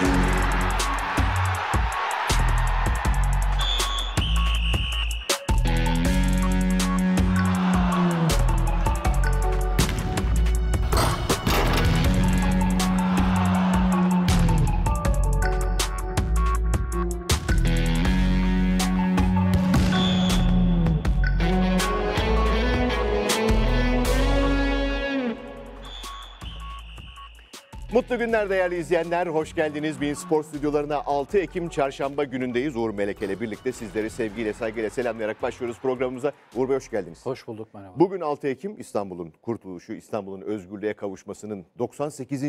Música Mutlu günler değerli izleyenler. Hoş geldiniz. Bin Spor stüdyolarına 6 Ekim çarşamba günündeyiz. Uğur Melek ile birlikte sizleri sevgiyle, saygıyla selamlayarak başlıyoruz programımıza. Uğur Bey hoş geldiniz. Hoş bulduk merhaba. Bugün 6 Ekim İstanbul'un kurtuluşu, İstanbul'un özgürlüğe kavuşmasının 98.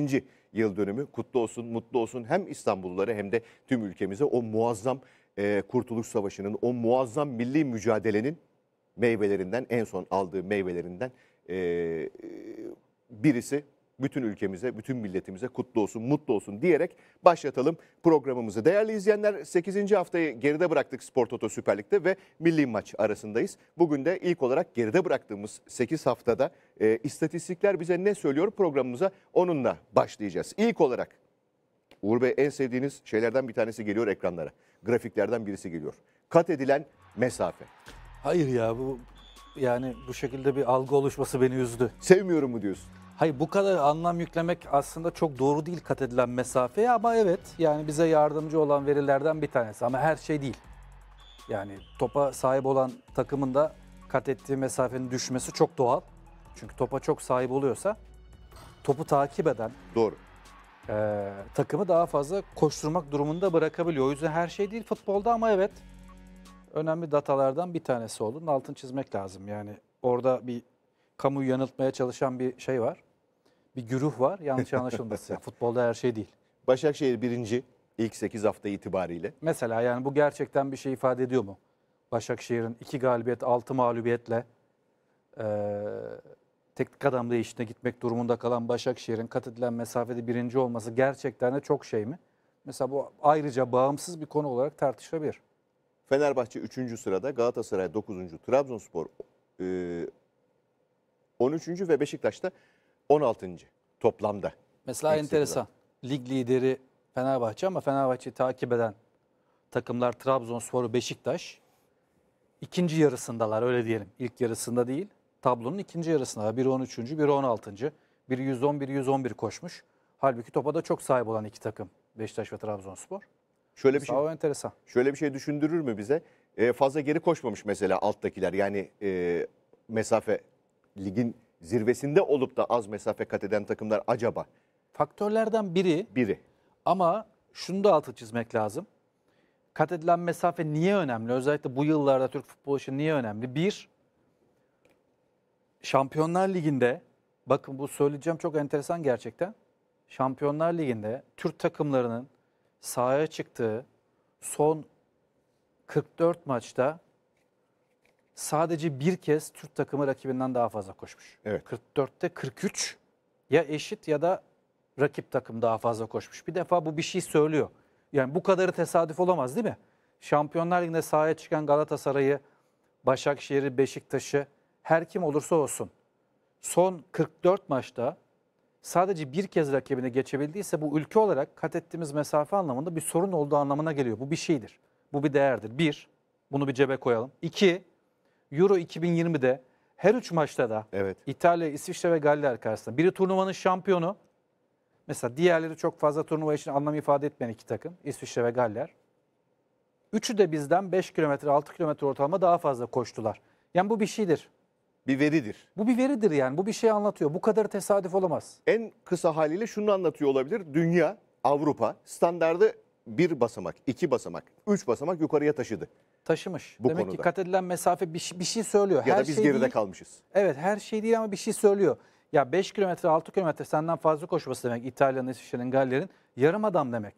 yıl dönümü. Kutlu olsun, mutlu olsun hem İstanbullulara hem de tüm ülkemize o muazzam e, Kurtuluş Savaşı'nın, o muazzam milli mücadelenin meyvelerinden, en son aldığı meyvelerinden e, e birisi bütün ülkemize, bütün milletimize kutlu olsun, mutlu olsun diyerek başlatalım programımızı. Değerli izleyenler 8. haftayı geride bıraktık Spor Toto Süper Lig'de ve milli maç arasındayız. Bugün de ilk olarak geride bıraktığımız 8 haftada e, istatistikler bize ne söylüyor programımıza onunla başlayacağız. İlk olarak Uğur Bey en sevdiğiniz şeylerden bir tanesi geliyor ekranlara. Grafiklerden birisi geliyor. Kat edilen mesafe. Hayır ya bu yani bu şekilde bir algı oluşması beni üzdü. Sevmiyorum mu diyorsun? Hayır bu kadar anlam yüklemek aslında çok doğru değil kat edilen mesafeye ama evet yani bize yardımcı olan verilerden bir tanesi ama her şey değil. Yani topa sahip olan takımın da kat ettiği mesafenin düşmesi çok doğal. Çünkü topa çok sahip oluyorsa topu takip eden doğru. E, takımı daha fazla koşturmak durumunda bırakabiliyor. O yüzden her şey değil futbolda ama evet önemli datalardan bir tanesi olduğunu altın çizmek lazım. Yani orada bir kamu yanıltmaya çalışan bir şey var bir güruh var. Yanlış anlaşılmasın. Futbolda her şey değil. Başakşehir birinci ilk 8 hafta itibariyle. Mesela yani bu gerçekten bir şey ifade ediyor mu? Başakşehir'in iki galibiyet, altı mağlubiyetle e, teknik adam değişikliğine gitmek durumunda kalan Başakşehir'in kat edilen mesafede birinci olması gerçekten de çok şey mi? Mesela bu ayrıca bağımsız bir konu olarak tartışılabilir. Fenerbahçe 3. sırada, Galatasaray 9. Trabzonspor e, 13. ve Beşiktaş'ta 16. toplamda. Mesela Eksik enteresan. Var. Lig lideri Fenerbahçe ama Fenerbahçe takip eden takımlar Trabzonspor, Beşiktaş. ikinci yarısındalar öyle diyelim. İlk yarısında değil. Tablonun ikinci yarısında. Biri 13. biri 16. Biri 111, 111 koşmuş. Halbuki topa da çok sahip olan iki takım. Beşiktaş ve Trabzonspor. Şöyle bir Sağ şey. enteresan. Şöyle bir şey düşündürür mü bize? E, fazla geri koşmamış mesela alttakiler. Yani e, mesafe ligin zirvesinde olup da az mesafe kat eden takımlar acaba? Faktörlerden biri. Biri. Ama şunu da altı çizmek lazım. Kat edilen mesafe niye önemli? Özellikle bu yıllarda Türk futbolu için niye önemli? Bir, Şampiyonlar Ligi'nde, bakın bu söyleyeceğim çok enteresan gerçekten. Şampiyonlar Ligi'nde Türk takımlarının sahaya çıktığı son 44 maçta sadece bir kez Türk takımı rakibinden daha fazla koşmuş. Evet. 44'te 43 ya eşit ya da rakip takım daha fazla koşmuş. Bir defa bu bir şey söylüyor. Yani bu kadarı tesadüf olamaz değil mi? Şampiyonlar Ligi'nde sahaya çıkan Galatasaray'ı, Başakşehir'i, Beşiktaş'ı her kim olursa olsun son 44 maçta sadece bir kez rakibine geçebildiyse bu ülke olarak kat ettiğimiz mesafe anlamında bir sorun olduğu anlamına geliyor. Bu bir şeydir. Bu bir değerdir. Bir, bunu bir cebe koyalım. İki, Euro 2020'de her üç maçta da evet. İtalya, İsviçre ve Galler karşısında. Biri turnuvanın şampiyonu. Mesela diğerleri çok fazla turnuva için anlam ifade etmeyen iki takım. İsviçre ve Galler. Üçü de bizden 5 kilometre, 6 kilometre ortalama daha fazla koştular. Yani bu bir şeydir. Bir veridir. Bu bir veridir yani. Bu bir şey anlatıyor. Bu kadar tesadüf olamaz. En kısa haliyle şunu anlatıyor olabilir. Dünya, Avrupa standardı bir basamak, iki basamak, üç basamak yukarıya taşıdı taşımış. Bu Demek konuda. ki kat edilen mesafe bir, şey- bir şey söylüyor. Ya her da biz şey geride değil- kalmışız. Evet her şey değil ama bir şey söylüyor. Ya 5 kilometre 6 kilometre senden fazla koşması demek İtalya'nın, İsviçre'nin, Galler'in yarım adam demek.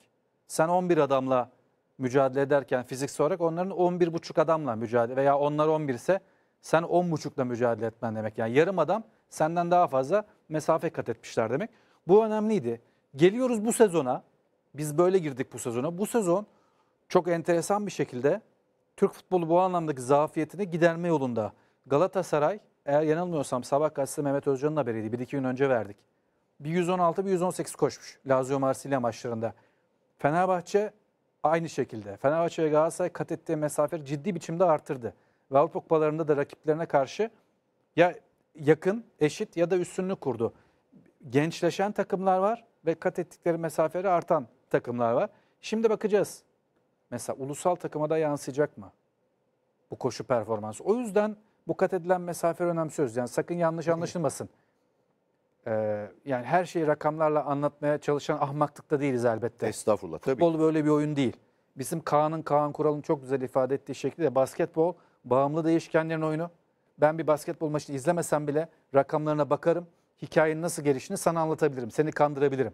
Sen 11 adamla mücadele ederken fiziksel olarak onların 11,5 adamla mücadele veya onlar 11 ise sen 10,5'la mücadele etmen demek. Yani yarım adam senden daha fazla mesafe kat etmişler demek. Bu önemliydi. Geliyoruz bu sezona. Biz böyle girdik bu sezona. Bu sezon çok enteresan bir şekilde Türk futbolu bu anlamdaki zafiyetini giderme yolunda. Galatasaray eğer yanılmıyorsam sabah gazetesi Mehmet Özcan'ın haberiydi. Bir iki gün önce verdik. Bir 116 bir 118 koşmuş Lazio Marsilya maçlarında. Fenerbahçe aynı şekilde. Fenerbahçe ve Galatasaray kat ettiği mesafe ciddi biçimde arttırdı Ve Avrupa Kupalarında da rakiplerine karşı ya yakın, eşit ya da üstünlük kurdu. Gençleşen takımlar var ve kat ettikleri mesafeleri artan takımlar var. Şimdi bakacağız Mesela ulusal takıma da yansıyacak mı bu koşu performansı? O yüzden bu kat edilen mesafe önemsiyoruz. Yani sakın yanlış anlaşılmasın. Ee, yani her şeyi rakamlarla anlatmaya çalışan ahmaklıkta değiliz elbette. Estağfurullah. Tabii. Futbol böyle bir oyun değil. Bizim Kaan'ın, Kaan Kural'ın çok güzel ifade ettiği şekilde basketbol bağımlı değişkenlerin oyunu. Ben bir basketbol maçını izlemesem bile rakamlarına bakarım. Hikayenin nasıl gelişini sana anlatabilirim. Seni kandırabilirim.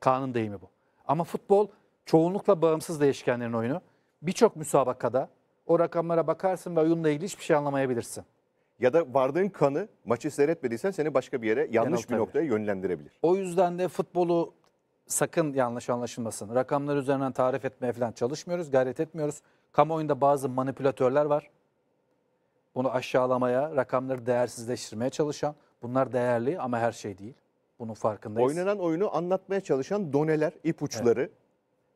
Kaan'ın deyimi bu. Ama futbol çoğunlukla bağımsız değişkenlerin oyunu. Birçok müsabakada o rakamlara bakarsın ve oyunla ilgili hiçbir şey anlamayabilirsin. Ya da vardığın kanı maçı seyretmediysen seni başka bir yere yanlış Yanıltabilir. bir noktaya yönlendirebilir. O yüzden de futbolu sakın yanlış anlaşılmasın. Rakamlar üzerinden tarif etmeye falan çalışmıyoruz, gayret etmiyoruz. Kamuoyunda bazı manipülatörler var. Bunu aşağılamaya, rakamları değersizleştirmeye çalışan. Bunlar değerli ama her şey değil. Bunun farkındayız. Oynanan oyunu anlatmaya çalışan doneler, ipuçları,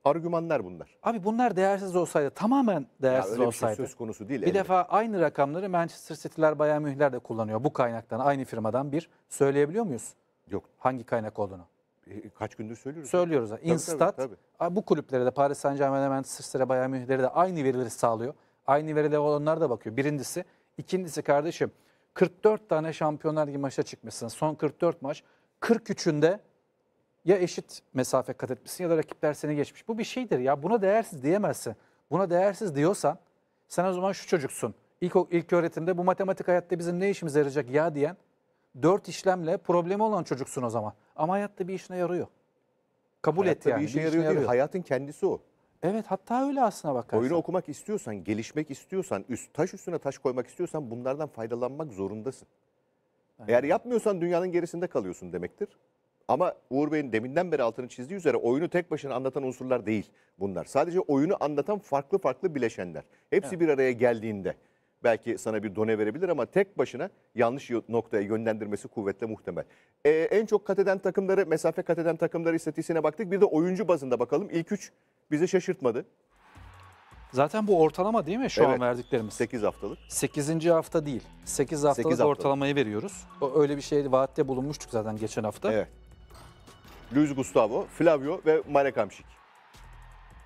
Argümanlar bunlar. Abi bunlar değersiz olsaydı tamamen değersiz öyle bir şey söz konusu değil. Bir elbette. defa aynı rakamları Manchester City'ler Bayern Münihler de kullanıyor bu kaynaktan aynı firmadan bir söyleyebiliyor muyuz? Yok. Hangi kaynak olduğunu? E, kaç gündür söylüyoruz. Söylüyoruz. Tabii, Instat tabii, tabii. bu kulüplere de Paris Saint Germain'e Manchester City'lere Bayern Münih'lere de aynı verileri sağlıyor. Aynı verilere onlar da bakıyor. Birincisi. ikincisi kardeşim 44 tane şampiyonlar gibi maça çıkmışsın. Son 44 maç 43'ünde ya eşit mesafe kat etmişsin ya da rakipler seni geçmiş. Bu bir şeydir ya. Buna değersiz diyemezsin. Buna değersiz diyorsan sen o zaman şu çocuksun. İlk, ilk öğretimde bu matematik hayatta bizim ne işimize yarayacak ya diyen dört işlemle problemi olan çocuksun o zaman. Ama hayatta bir işine yarıyor. Kabul hayatta et yani. bir işe bir yarıyor, işine Yarıyor. Hayatın kendisi o. Evet hatta öyle aslına bakarsan. Oyunu okumak istiyorsan, gelişmek istiyorsan, üst, taş üstüne taş koymak istiyorsan bunlardan faydalanmak zorundasın. Aynen. Eğer yapmıyorsan dünyanın gerisinde kalıyorsun demektir. Ama Uğur Bey'in deminden beri altını çizdiği üzere oyunu tek başına anlatan unsurlar değil bunlar. Sadece oyunu anlatan farklı farklı bileşenler. Hepsi evet. bir araya geldiğinde belki sana bir done verebilir ama tek başına yanlış noktaya yönlendirmesi kuvvetle muhtemel. Ee, en çok kat eden takımları, mesafe kat eden takımları istatistiğine baktık. Bir de oyuncu bazında bakalım. İlk üç bizi şaşırtmadı. Zaten bu ortalama değil mi şu evet. an verdiklerimiz? 8 haftalık. 8. hafta değil. 8 haftalık, haftalık ortalamayı veriyoruz. O öyle bir şey vaatte bulunmuştuk zaten geçen hafta. Evet. Luis Gustavo, Flavio ve Marek Amşik.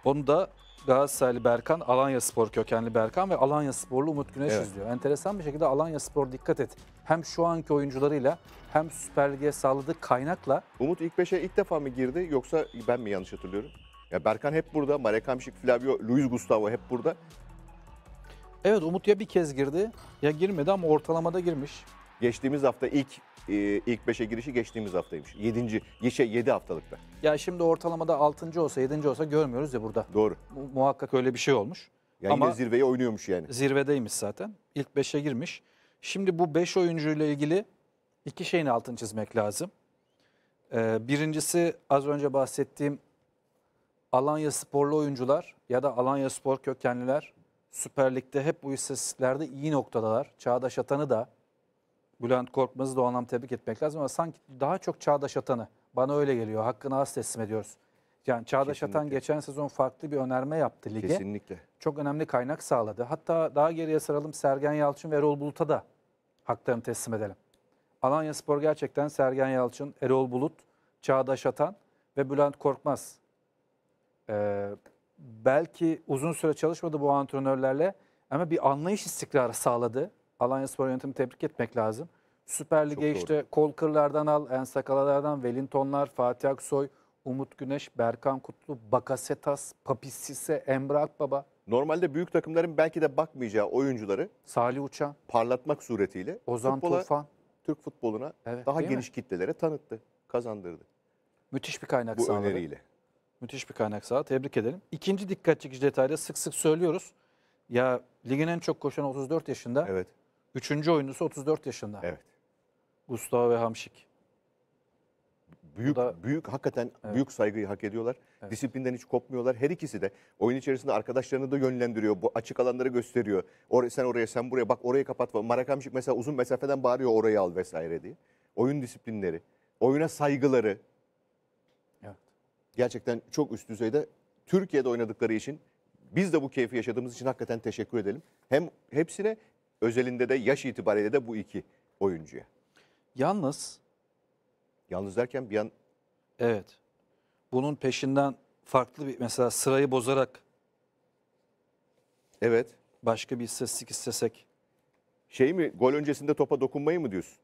Onu da Galatasaraylı Berkan, Alanya Spor kökenli Berkan ve Alanya Sporlu Umut Güneş evet. izliyor. Enteresan bir şekilde Alanya Spor dikkat et. Hem şu anki oyuncularıyla hem Süper Lig'e sağladığı kaynakla. Umut ilk beşe ilk defa mı girdi yoksa ben mi yanlış hatırlıyorum? Ya Berkan hep burada, Marek Amşik, Flavio, Luis Gustavo hep burada. Evet Umut ya bir kez girdi ya girmedi ama ortalamada girmiş. Geçtiğimiz hafta ilk e, ilk 5'e girişi geçtiğimiz haftaymış. 7. Şey 7 haftalıkta. Ya şimdi ortalamada 6. olsa 7. olsa görmüyoruz ya burada. Doğru. Mu- muhakkak öyle bir şey olmuş. Yani Ama yine zirveye oynuyormuş yani. zirvedeymiş zaten. İlk 5'e girmiş. Şimdi bu 5 oyuncuyla ilgili iki şeyin altını çizmek lazım. Ee, birincisi az önce bahsettiğim Alanya sporlu oyuncular ya da Alanya spor kökenliler Süper Lig'de hep bu istatistiklerde iyi noktadalar. Çağdaş Atan'ı da Bülent Korkmaz'ı da o anlamda tebrik etmek lazım ama sanki daha çok Çağdaş Atan'ı bana öyle geliyor. Hakkını az teslim ediyoruz. Yani Çağdaş Kesinlikle. Atan geçen sezon farklı bir önerme yaptı lige. Kesinlikle. Çok önemli kaynak sağladı. Hatta daha geriye saralım Sergen Yalçın ve Erol Bulut'a da haklarını teslim edelim. Alanya Spor gerçekten Sergen Yalçın, Erol Bulut, Çağdaş Atan ve Bülent Korkmaz. Ee, belki uzun süre çalışmadı bu antrenörlerle ama bir anlayış istikrarı sağladı. Alanya Spor yönetimi tebrik etmek lazım. Süper Lig'e Çok işte doğru. Kolkırlardan al, Ensakalalardan, Wellingtonlar, Fatih Aksoy, Umut Güneş, Berkan Kutlu, Bakasetas, Papissise, Emre Akbaba. Normalde büyük takımların belki de bakmayacağı oyuncuları Salih Uçan, parlatmak suretiyle Ozan futbola, Tufan, Türk futboluna evet, daha geniş mi? kitlelere tanıttı, kazandırdı. Müthiş bir kaynak sağladı. Bu sağladı. öneriyle. Müthiş bir kaynak sağladı. Tebrik edelim. İkinci dikkat çekici detayda sık sık söylüyoruz. Ya ligin en çok koşan 34 yaşında. Evet. Üçüncü oyuncusu 34 yaşında. Evet. Gustavo ve Hamşik. Büyük da, büyük hakikaten evet. büyük saygıyı hak ediyorlar. Evet. Disiplinden hiç kopmuyorlar. Her ikisi de oyun içerisinde arkadaşlarını da yönlendiriyor. Bu açık alanları gösteriyor. Or sen oraya sen buraya bak orayı kapatma. Marakamşik mesela uzun mesafeden bağırıyor orayı al vesaire diye. Oyun disiplinleri, oyuna saygıları. Evet. Gerçekten çok üst düzeyde Türkiye'de oynadıkları için biz de bu keyfi yaşadığımız için hakikaten teşekkür edelim. Hem hepsine Özelinde de yaş itibariyle de bu iki oyuncuya. Yalnız Yalnız derken bir an evet bunun peşinden farklı bir mesela sırayı bozarak evet başka bir istatistik istesek. Şey mi gol öncesinde topa dokunmayı mı diyorsun?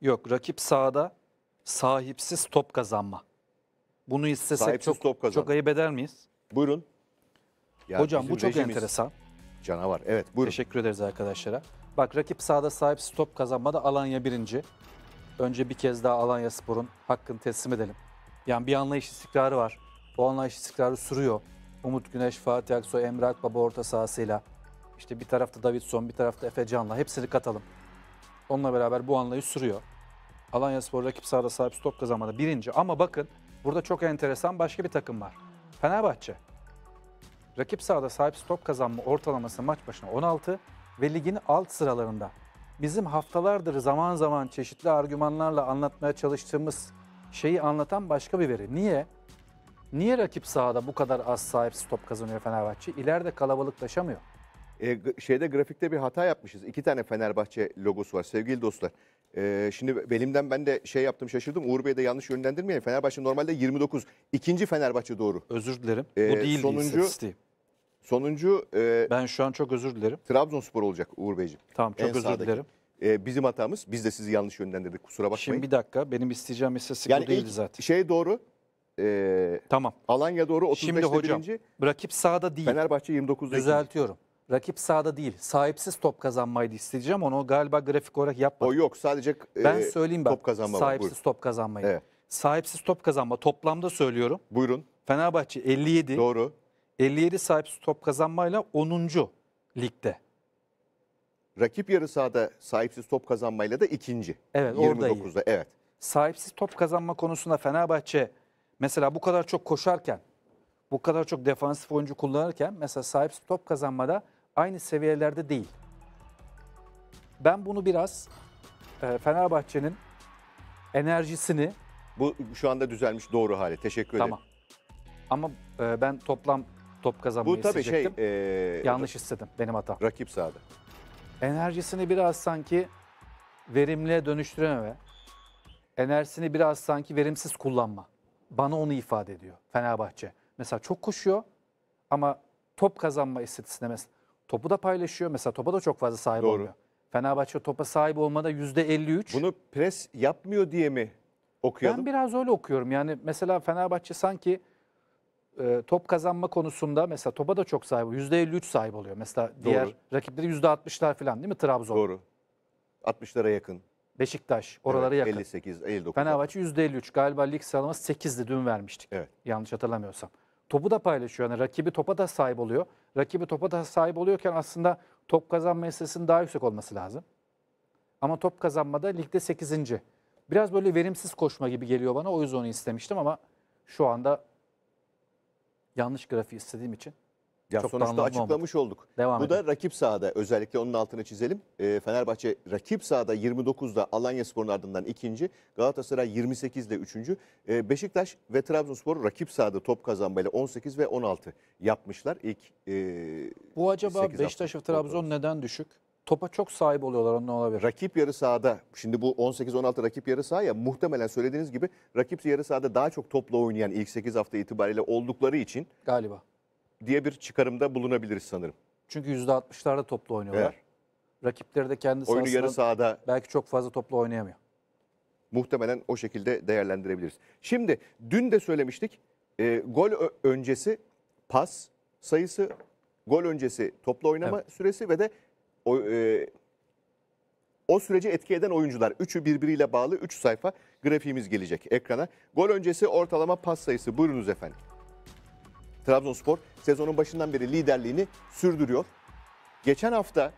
Yok rakip sahada sahipsiz top kazanma. Bunu istesek Sahipsiz çok, top kazan. çok ayıp eder miyiz? Buyurun. Ya Hocam bu çok rejimiz enteresan. Canavar evet buyurun. Teşekkür ederiz arkadaşlara. Bak rakip sahada sahip stop kazanmada Alanya birinci. Önce bir kez daha Alanya Spor'un hakkını teslim edelim. Yani bir anlayış istikrarı var. O anlayış istikrarı sürüyor. Umut Güneş, Fatih Aksoy, Emre Akbaba orta sahasıyla. İşte bir tarafta Davidson, bir tarafta Efe Can'la. Hepsini katalım. Onunla beraber bu anlayış sürüyor. Alanya Spor rakip sahada sahip stop kazanmada birinci. Ama bakın burada çok enteresan başka bir takım var. Fenerbahçe. Rakip sahada sahip stop kazanma ortalaması maç başına 16 ve ligin alt sıralarında. Bizim haftalardır zaman zaman çeşitli argümanlarla anlatmaya çalıştığımız şeyi anlatan başka bir veri. Niye? Niye rakip sahada bu kadar az sahip top kazanıyor Fenerbahçe? İleride kalabalıklaşamıyor. E, şeyde grafikte bir hata yapmışız. İki tane Fenerbahçe logosu var sevgili dostlar. E, şimdi benimden ben de şey yaptım şaşırdım. Uğur Bey de yanlış yönlendirmeyin. Fenerbahçe normalde 29. İkinci Fenerbahçe doğru. Özür dilerim. E, bu değil sonuncu, istatistiği. Sonuncu e, Ben şu an çok özür dilerim. Trabzonspor olacak Uğur Beyciğim. Tamam çok En özür sağdaki. dilerim. E, bizim hatamız. Biz de sizi yanlış yönlendirdik. Kusura bakmayın. Şimdi bir dakika benim isteyeceğim istatistik yani bu değildi zaten. şeye doğru e, Tamam. Alanya doğru 35'te Şimdi hocam birinci, rakip sağda değil. Fenerbahçe 29'da ikinci. Düzeltiyorum. Rakip sağda değil. Sahipsiz top kazanmayı da isteyeceğim. Onu galiba grafik olarak yapmadım. O yok sadece e, ben söyleyeyim bak. top kazanma Sahipsiz Buyurun. top kazanmayı. Evet. Sahipsiz top kazanma. Toplamda söylüyorum. Buyurun. Fenerbahçe 57, Doğru. 57 sahipsiz top kazanmayla 10. ligde. Rakip yarı sahada sahipsiz top kazanmayla da ikinci. Evet 29'da. oradaydı. Evet. Sahipsiz top kazanma konusunda Fenerbahçe mesela bu kadar çok koşarken, bu kadar çok defansif oyuncu kullanırken mesela sahipsiz top kazanmada aynı seviyelerde değil. Ben bunu biraz e, Fenerbahçe'nin enerjisini... Bu şu anda düzelmiş doğru hali. Teşekkür ederim. Tamam. Ama e, ben toplam top kazanmayı Bu tabii şey... E, Yanlış hissettim, benim hatam. Rakip sahada. Enerjisini biraz sanki verimliye dönüştürememe, enerjisini biraz sanki verimsiz kullanma. Bana onu ifade ediyor Fenerbahçe. Mesela çok koşuyor ama top kazanma istatistikine mesela topu da paylaşıyor. Mesela topa da çok fazla sahip Doğru. olmuyor. Fenerbahçe topa sahip olmada %53. Bunu pres yapmıyor diye mi okuyalım? Ben biraz öyle okuyorum. Yani mesela Fenerbahçe sanki e, top kazanma konusunda mesela topa da çok sahip oluyor. %53 sahip oluyor. Mesela Doğru. diğer rakipleri %60'lar falan değil mi Trabzon? Doğru. 60'lara yakın. Beşiktaş oraları evet, yakın. 58, 59. Fenerbahçe %53. Galiba lig sıralaması 8'di dün vermiştik. Evet. Yanlış hatırlamıyorsam. Topu da paylaşıyor. Yani rakibi topa da sahip oluyor. Rakibi topa da sahip oluyorken aslında top kazanma meselesinin daha yüksek olması lazım. Ama top kazanmada ligde 8. Biraz böyle verimsiz koşma gibi geliyor bana. O yüzden onu istemiştim ama şu anda yanlış grafiği istediğim için ya çok sonuçta açıklamış olmadı. olduk. Devam Bu edelim. da rakip sahada özellikle onun altını çizelim. E, Fenerbahçe rakip sahada 29'da Alanya Spor'un ardından ikinci. Galatasaray 28'de üçüncü. E, Beşiktaş ve Trabzonspor rakip sahada top kazanmayla 18 ve 16 yapmışlar ilk e, Bu acaba Beşiktaş ve Trabzon neden düşük? topa çok sahip oluyorlar ondan olabilir. Rakip yarı sahada şimdi bu 18-16 rakip yarı saha ya muhtemelen söylediğiniz gibi rakip yarı sahada daha çok topla oynayan ilk 8 hafta itibariyle oldukları için Galiba. diye bir çıkarımda bulunabiliriz sanırım. Çünkü %60'larda topla oynuyorlar. Evet. Rakipleri de kendi Oyunu yarı sahasında sahada belki çok fazla topla oynayamıyor. muhtemelen o şekilde değerlendirebiliriz. Şimdi dün de söylemiştik e, gol öncesi pas sayısı, gol öncesi topla oynama süresi ve de o, e, o süreci etki eden oyuncular. Üçü birbiriyle bağlı 3 sayfa grafiğimiz gelecek ekrana. Gol öncesi ortalama pas sayısı buyurunuz efendim. Trabzonspor sezonun başından beri liderliğini sürdürüyor. Geçen hafta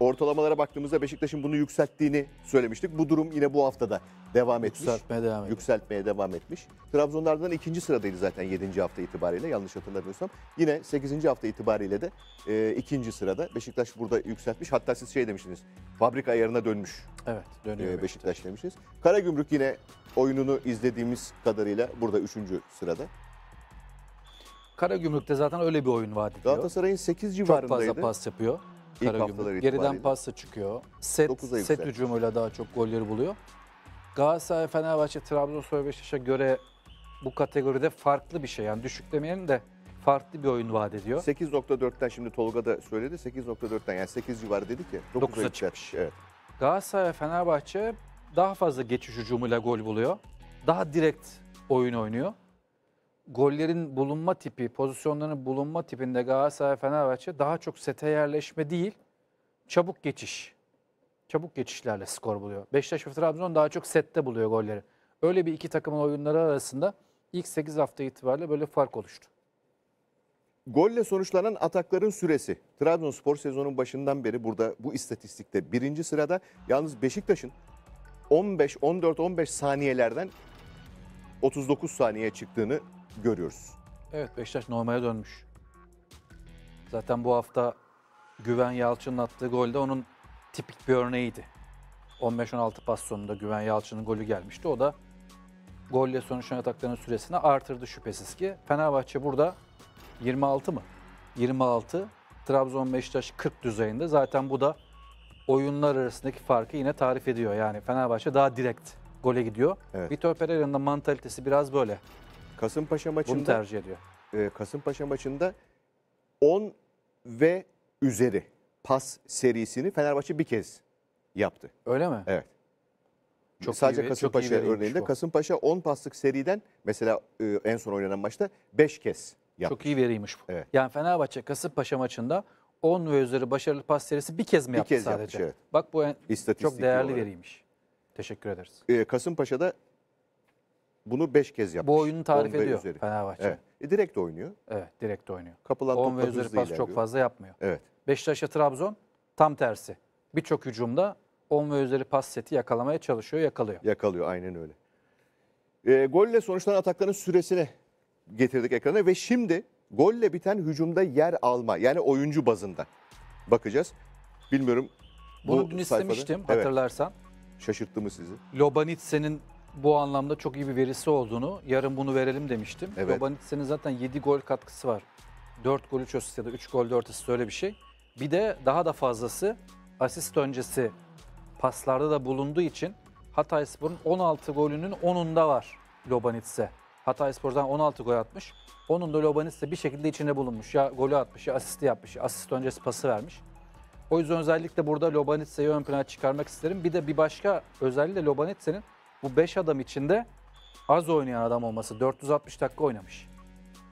Ortalamalara baktığımızda Beşiktaş'ın bunu yükselttiğini söylemiştik. Bu durum yine bu haftada devam etmiş. Yükseltmeye devam ediyor. Yükseltmeye devam etmiş. Trabzonlardan ikinci sıradaydı zaten 7. hafta itibariyle yanlış hatırlamıyorsam. Yine 8. hafta itibariyle de e, ikinci sırada. Beşiktaş burada yükseltmiş. Hatta siz şey demiştiniz. Fabrika ayarına dönmüş. Evet dönüyor. E, Beşiktaş, Beşiktaş demiştiniz. Karagümrük yine oyununu izlediğimiz kadarıyla burada 3. sırada. Karagümrük'te zaten öyle bir oyun vaat ediyor. Galatasaray'ın 8 civarındaydı. Çok fazla pas yapıyor haftalar Karagümrük. Geriden itibariyle. pasta çıkıyor. Set, set yükseldi. hücumuyla daha çok golleri buluyor. Galatasaray, Fenerbahçe, Trabzonspor, Beşiktaş'a göre bu kategoride farklı bir şey. Yani düşük demeyelim de farklı bir oyun vaat ediyor. 8.4'ten şimdi Tolga da söyledi. 8.4'ten yani 8 civarı dedi ki. 9'a 9'a yükseltti. çıkmış. Evet. Galatasaray, Fenerbahçe daha fazla geçiş hücumuyla gol buluyor. Daha direkt oyun oynuyor gollerin bulunma tipi, pozisyonların bulunma tipinde Galatasaray Fenerbahçe daha çok sete yerleşme değil, çabuk geçiş. Çabuk geçişlerle skor buluyor. Beşiktaş ve Trabzon daha çok sette buluyor golleri. Öyle bir iki takımın oyunları arasında ilk 8 hafta itibariyle böyle fark oluştu. Golle sonuçlanan atakların süresi. Trabzonspor sezonun başından beri burada bu istatistikte birinci sırada. Yalnız Beşiktaş'ın 15, 14, 15 saniyelerden 39 saniye çıktığını görüyoruz. Evet Beşiktaş normale dönmüş. Zaten bu hafta Güven Yalçın'ın attığı gol de onun tipik bir örneğiydi. 15-16 pas sonunda Güven Yalçın'ın golü gelmişti. O da golle sonuçlanan atakların süresini artırdı şüphesiz ki. Fenerbahçe burada 26 mı? 26. Trabzon Beşiktaş 40 düzeyinde. Zaten bu da oyunlar arasındaki farkı yine tarif ediyor. Yani Fenerbahçe daha direkt gole gidiyor. Evet. Vitor Pereira'nın da mantalitesi biraz böyle. Ee, Kasımpaşa maçında Bunu tercih ediyor. E, Kasımpaşa maçında 10 ve üzeri pas serisini Fenerbahçe bir kez yaptı. Öyle mi? Evet. Çok Sadece iyi, Kasımpaşa çok iyi örneğinde bu. Kasımpaşa 10 paslık seriden mesela e, en son oynanan maçta 5 kez yaptı. Çok iyi veriymiş bu. Evet. Yani Fenerbahçe Kasımpaşa maçında 10 ve üzeri başarılı pas serisi bir kez mi bir yaptı kez sadece? Yapmış, evet. Bak bu en, çok değerli olarak. veriymiş. Teşekkür ederiz. Ee, Kasımpaşa'da bunu 5 kez yapmış. Bu oyunu tarif ediyor üzeri. Fenerbahçe. Evet. E, direkt oynuyor. Evet direkt oynuyor. Kapılan 10 ve üzeri pas çok fazla yapmıyor. Evet. Beşiktaş'a Trabzon tam tersi. Birçok hücumda 10 ve üzeri pas seti yakalamaya çalışıyor, yakalıyor. Yakalıyor aynen öyle. E, golle sonuçlanan atakların süresine getirdik ekrana ve şimdi golle biten hücumda yer alma yani oyuncu bazında bakacağız. Bilmiyorum Bunu dün sayfada- istemiştim Evet, hatırlarsan. şaşırttı mı sizi? Lobanitse'nin bu anlamda çok iyi bir verisi olduğunu, yarın bunu verelim demiştim. Evet. Dobanitse'nin zaten 7 gol katkısı var. 4 gol 3 asist ya da 3 gol 4 asist öyle bir şey. Bir de daha da fazlası asist öncesi paslarda da bulunduğu için Hatay Spor'un 16 golünün 10'unda var Lobanitse. Spor'dan 16 gol atmış. Onun da Lobanitse bir şekilde içine bulunmuş. Ya golü atmış ya asisti yapmış. Ya asist öncesi pası vermiş. O yüzden özellikle burada Lobanitse'yi ön plana çıkarmak isterim. Bir de bir başka özelliği de Lobanitse'nin bu 5 adam içinde az oynayan adam olması. 460 dakika oynamış.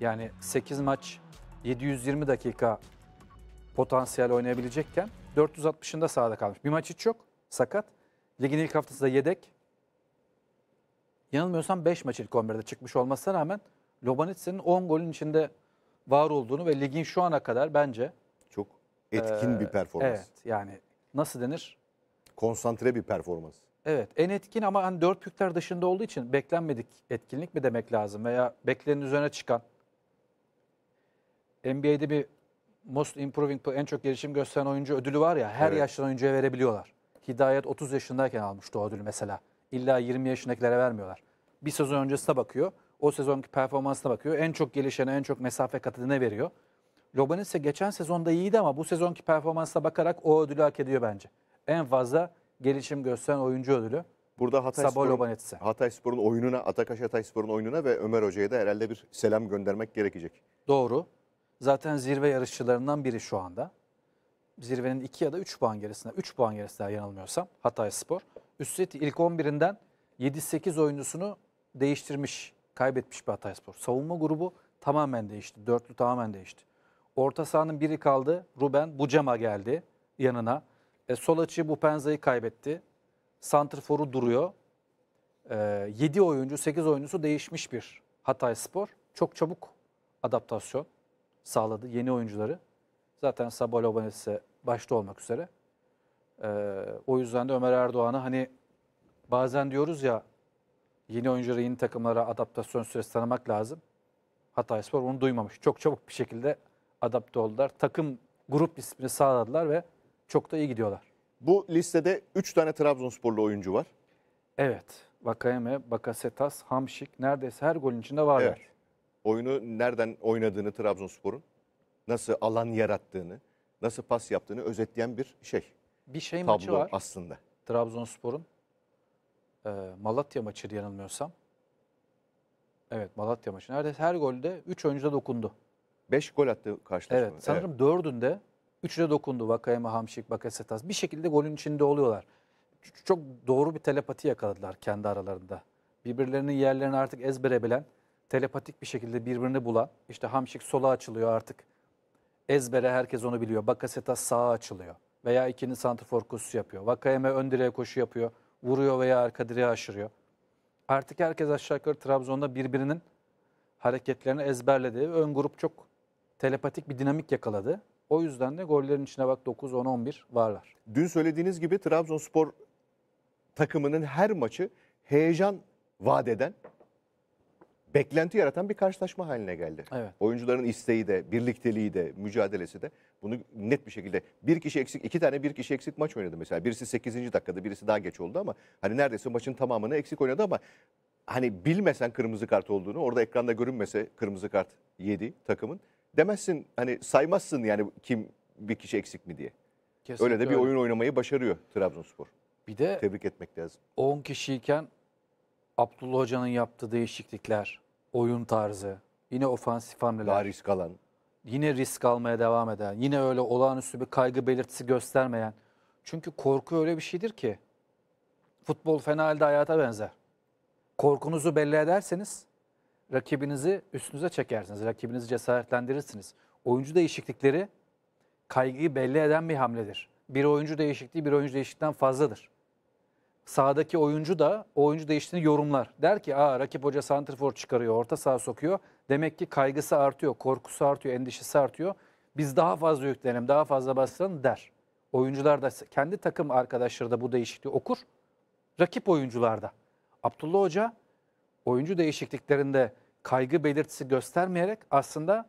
Yani 8 maç 720 dakika potansiyel oynayabilecekken 460'ında sahada kalmış. Bir maç hiç yok. Sakat. Ligin ilk haftasında yedek. Yanılmıyorsam 5 maç ilk 11'de çıkmış olmasına rağmen Lobanitsa'nın 10 golün içinde var olduğunu ve ligin şu ana kadar bence çok etkin ee, bir performans. Evet yani nasıl denir? Konsantre bir performans. Evet en etkin ama hani dört pükler dışında olduğu için beklenmedik etkinlik mi demek lazım veya beklenenin üzerine çıkan NBA'de bir Most Improving en çok gelişim gösteren oyuncu ödülü var ya her evet. yaştan oyuncuya verebiliyorlar. Hidayet 30 yaşındayken almıştı o ödülü mesela. İlla 20 yaşındakilere vermiyorlar. Bir sezon öncesine bakıyor. O sezonki performansına bakıyor. En çok gelişene, en çok mesafe kat edene veriyor. Loban ise geçen sezonda iyiydi ama bu sezonki performansına bakarak o ödülü hak ediyor bence. En fazla gelişim gösteren oyuncu ödülü. Burada Hatayspor'un Hatay oyununa, Atakaş Hatayspor'un oyununa ve Ömer Hoca'ya da herhalde bir selam göndermek gerekecek. Doğru. Zaten zirve yarışçılarından biri şu anda. Zirvenin 2 ya da 3 puan gerisinde, 3 puan gerisinde yanılmıyorsam Hatay Spor. Üstelik ilk 11'inden 7-8 oyuncusunu değiştirmiş, kaybetmiş bir Hatayspor. Savunma grubu tamamen değişti, dörtlü tamamen değişti. Orta sahanın biri kaldı, Ruben Bucema geldi yanına. E, sol açı bu penzayı kaybetti. Santrfor'u duruyor. E, 7 oyuncu, 8 oyuncusu değişmiş bir Hatay Spor. Çok çabuk adaptasyon sağladı yeni oyuncuları. Zaten Sabalobanese başta olmak üzere. E, o yüzden de Ömer Erdoğan'a hani bazen diyoruz ya yeni oyuncuları yeni takımlara adaptasyon süresi tanımak lazım. Hatay Spor bunu duymamış. Çok çabuk bir şekilde adapte oldular. Takım grup ismini sağladılar ve çok da iyi gidiyorlar. Bu listede 3 tane Trabzonsporlu oyuncu var. Evet. Vakayeme, Bakasetas, Hamşik neredeyse her golün içinde varlar. Evet. Oyunu nereden oynadığını Trabzonspor'un, nasıl alan yarattığını, nasıl pas yaptığını özetleyen bir şey. Bir şey Tablo maçı var. aslında. Trabzonspor'un e, Malatya maçı yanılmıyorsam. Evet Malatya maçı. Neredeyse her golde 3 oyuncuda dokundu. 5 gol attı karşılaşmada. Evet sanırım 4'ünde evet. Üçüne dokundu. Vakayeme, Hamşik, Bakasetas. Bir şekilde golün içinde oluyorlar. Çok doğru bir telepati yakaladılar kendi aralarında. Birbirlerinin yerlerini artık ezbere bilen, telepatik bir şekilde birbirini bulan. İşte Hamşik sola açılıyor artık. Ezbere herkes onu biliyor. Bakasetas sağa açılıyor. Veya ikini santrfor koşusu yapıyor. Vakayeme ön direğe koşu yapıyor. Vuruyor veya arka direğe aşırıyor. Artık herkes aşağı yukarı Trabzon'da birbirinin hareketlerini ezberledi. Ön grup çok telepatik bir dinamik yakaladı. O yüzden de gollerin içine bak 9, 10, 11 varlar. Dün söylediğiniz gibi Trabzonspor takımının her maçı heyecan vaat eden, beklenti yaratan bir karşılaşma haline geldi. Evet. Oyuncuların isteği de, birlikteliği de, mücadelesi de bunu net bir şekilde bir kişi eksik, iki tane bir kişi eksik maç oynadı mesela. Birisi 8. dakikada, birisi daha geç oldu ama hani neredeyse maçın tamamını eksik oynadı ama hani bilmesen kırmızı kart olduğunu, orada ekranda görünmese kırmızı kart yedi takımın demezsin hani saymazsın yani kim bir kişi eksik mi diye. Kesinlikle öyle de bir öyle. oyun oynamayı başarıyor Trabzonspor. Bir de tebrik etmek lazım. 10 kişiyken Abdullah Hoca'nın yaptığı değişiklikler, oyun tarzı, yine ofansif hamleler. Daha risk alan. Yine risk almaya devam eden, yine öyle olağanüstü bir kaygı belirtisi göstermeyen. Çünkü korku öyle bir şeydir ki futbol fena halde hayata benzer. Korkunuzu belli ederseniz rakibinizi üstünüze çekersiniz. Rakibinizi cesaretlendirirsiniz. Oyuncu değişiklikleri kaygıyı belli eden bir hamledir. Bir oyuncu değişikliği bir oyuncu değişiklikten fazladır. Sağdaki oyuncu da oyuncu değiştiğini yorumlar. Der ki Aa, rakip hoca santrifor çıkarıyor, orta saha sokuyor. Demek ki kaygısı artıyor, korkusu artıyor, endişesi artıyor. Biz daha fazla yüklenelim, daha fazla bastıralım der. Oyuncular da kendi takım arkadaşları da bu değişikliği okur. Rakip oyuncular da. Abdullah Hoca oyuncu değişikliklerinde kaygı belirtisi göstermeyerek aslında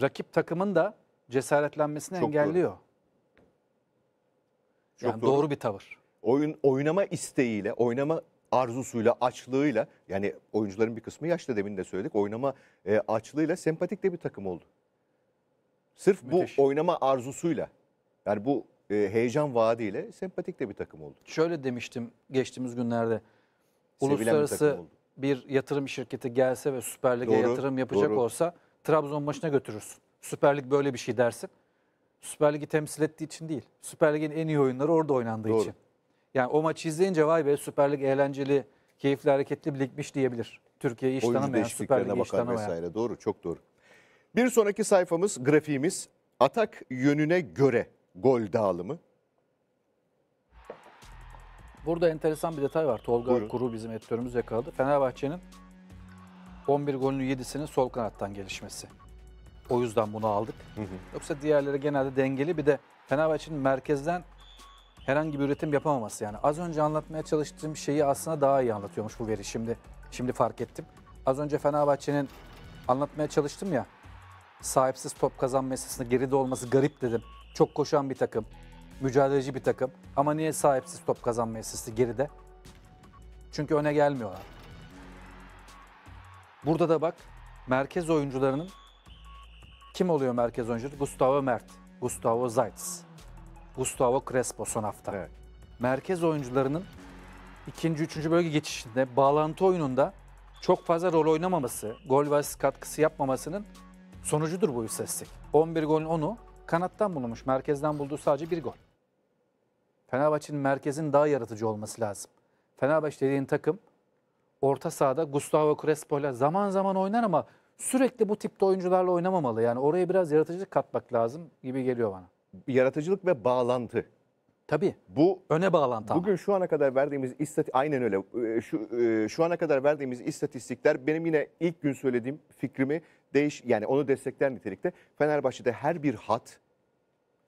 rakip takımın da cesaretlenmesini Çok engelliyor. Doğru. Çok yani doğru. doğru bir tavır. Oyun oynama isteğiyle, oynama arzusuyla, açlığıyla yani oyuncuların bir kısmı yaşlı demin de söyledik. Oynama e, açlığıyla sempatik de bir takım oldu. Sırf Müthiş. bu oynama arzusuyla yani bu e, heyecan vaadiyle sempatik de bir takım oldu. Şöyle demiştim geçtiğimiz günlerde. Sevilen uluslararası bir yatırım şirketi gelse ve Süper Lig'e yatırım yapacak doğru. olsa Trabzon maçına götürürsün. Süper Lig böyle bir şey dersin. Süper Lig'i temsil ettiği için değil. Süper Lig'in en iyi oyunları orada oynandığı Doğru. için. Yani o maçı izleyince vay be Süper Lig eğlenceli, keyifli, hareketli bir ligmiş diyebilir. Türkiye'yi hiç tanımayan, Süper Lig'i hiç bakar tanımayan. vesaire. Doğru, çok doğru. Bir sonraki sayfamız, grafiğimiz atak yönüne göre gol dağılımı. Burada enteresan bir detay var. Tolga Buyurun. Kuru bizim editörümüz yakaladı. Fenerbahçe'nin 11 golünün 7'sinin sol kanattan gelişmesi. O yüzden bunu aldık. Yoksa diğerleri genelde dengeli. Bir de Fenerbahçe'nin merkezden herhangi bir üretim yapamaması yani. Az önce anlatmaya çalıştığım şeyi aslında daha iyi anlatıyormuş bu veri. Şimdi şimdi fark ettim. Az önce Fenerbahçe'nin anlatmaya çalıştım ya. Sahipsiz top kazanma esasında geride olması garip dedim. Çok koşan bir takım mücadeleci bir takım. Ama niye sahipsiz top kazanmaya sisli geride? Çünkü öne gelmiyorlar. Burada da bak merkez oyuncularının kim oluyor merkez oyuncuları? Gustavo Mert, Gustavo Zaitz, Gustavo Crespo son hafta. Evet. Merkez oyuncularının ikinci, üçüncü bölge geçişinde, bağlantı oyununda çok fazla rol oynamaması, gol ve katkısı yapmamasının sonucudur bu istatistik. 11 golün 10'u kanattan bulunmuş. Merkezden bulduğu sadece bir gol. Fenerbahçe'nin merkezin daha yaratıcı olması lazım. Fenerbahçe dediğin takım orta sahada Gustavo Crespo ile zaman zaman oynar ama sürekli bu tipte oyuncularla oynamamalı. Yani oraya biraz yaratıcılık katmak lazım gibi geliyor bana. Yaratıcılık ve bağlantı. Tabii. Bu öne bağlantı. Bugün ama. şu ana kadar verdiğimiz istat aynen öyle. Ee, şu e, şu ana kadar verdiğimiz istatistikler benim yine ilk gün söylediğim fikrimi değiş yani onu destekler nitelikte. Fenerbahçe'de her bir hat,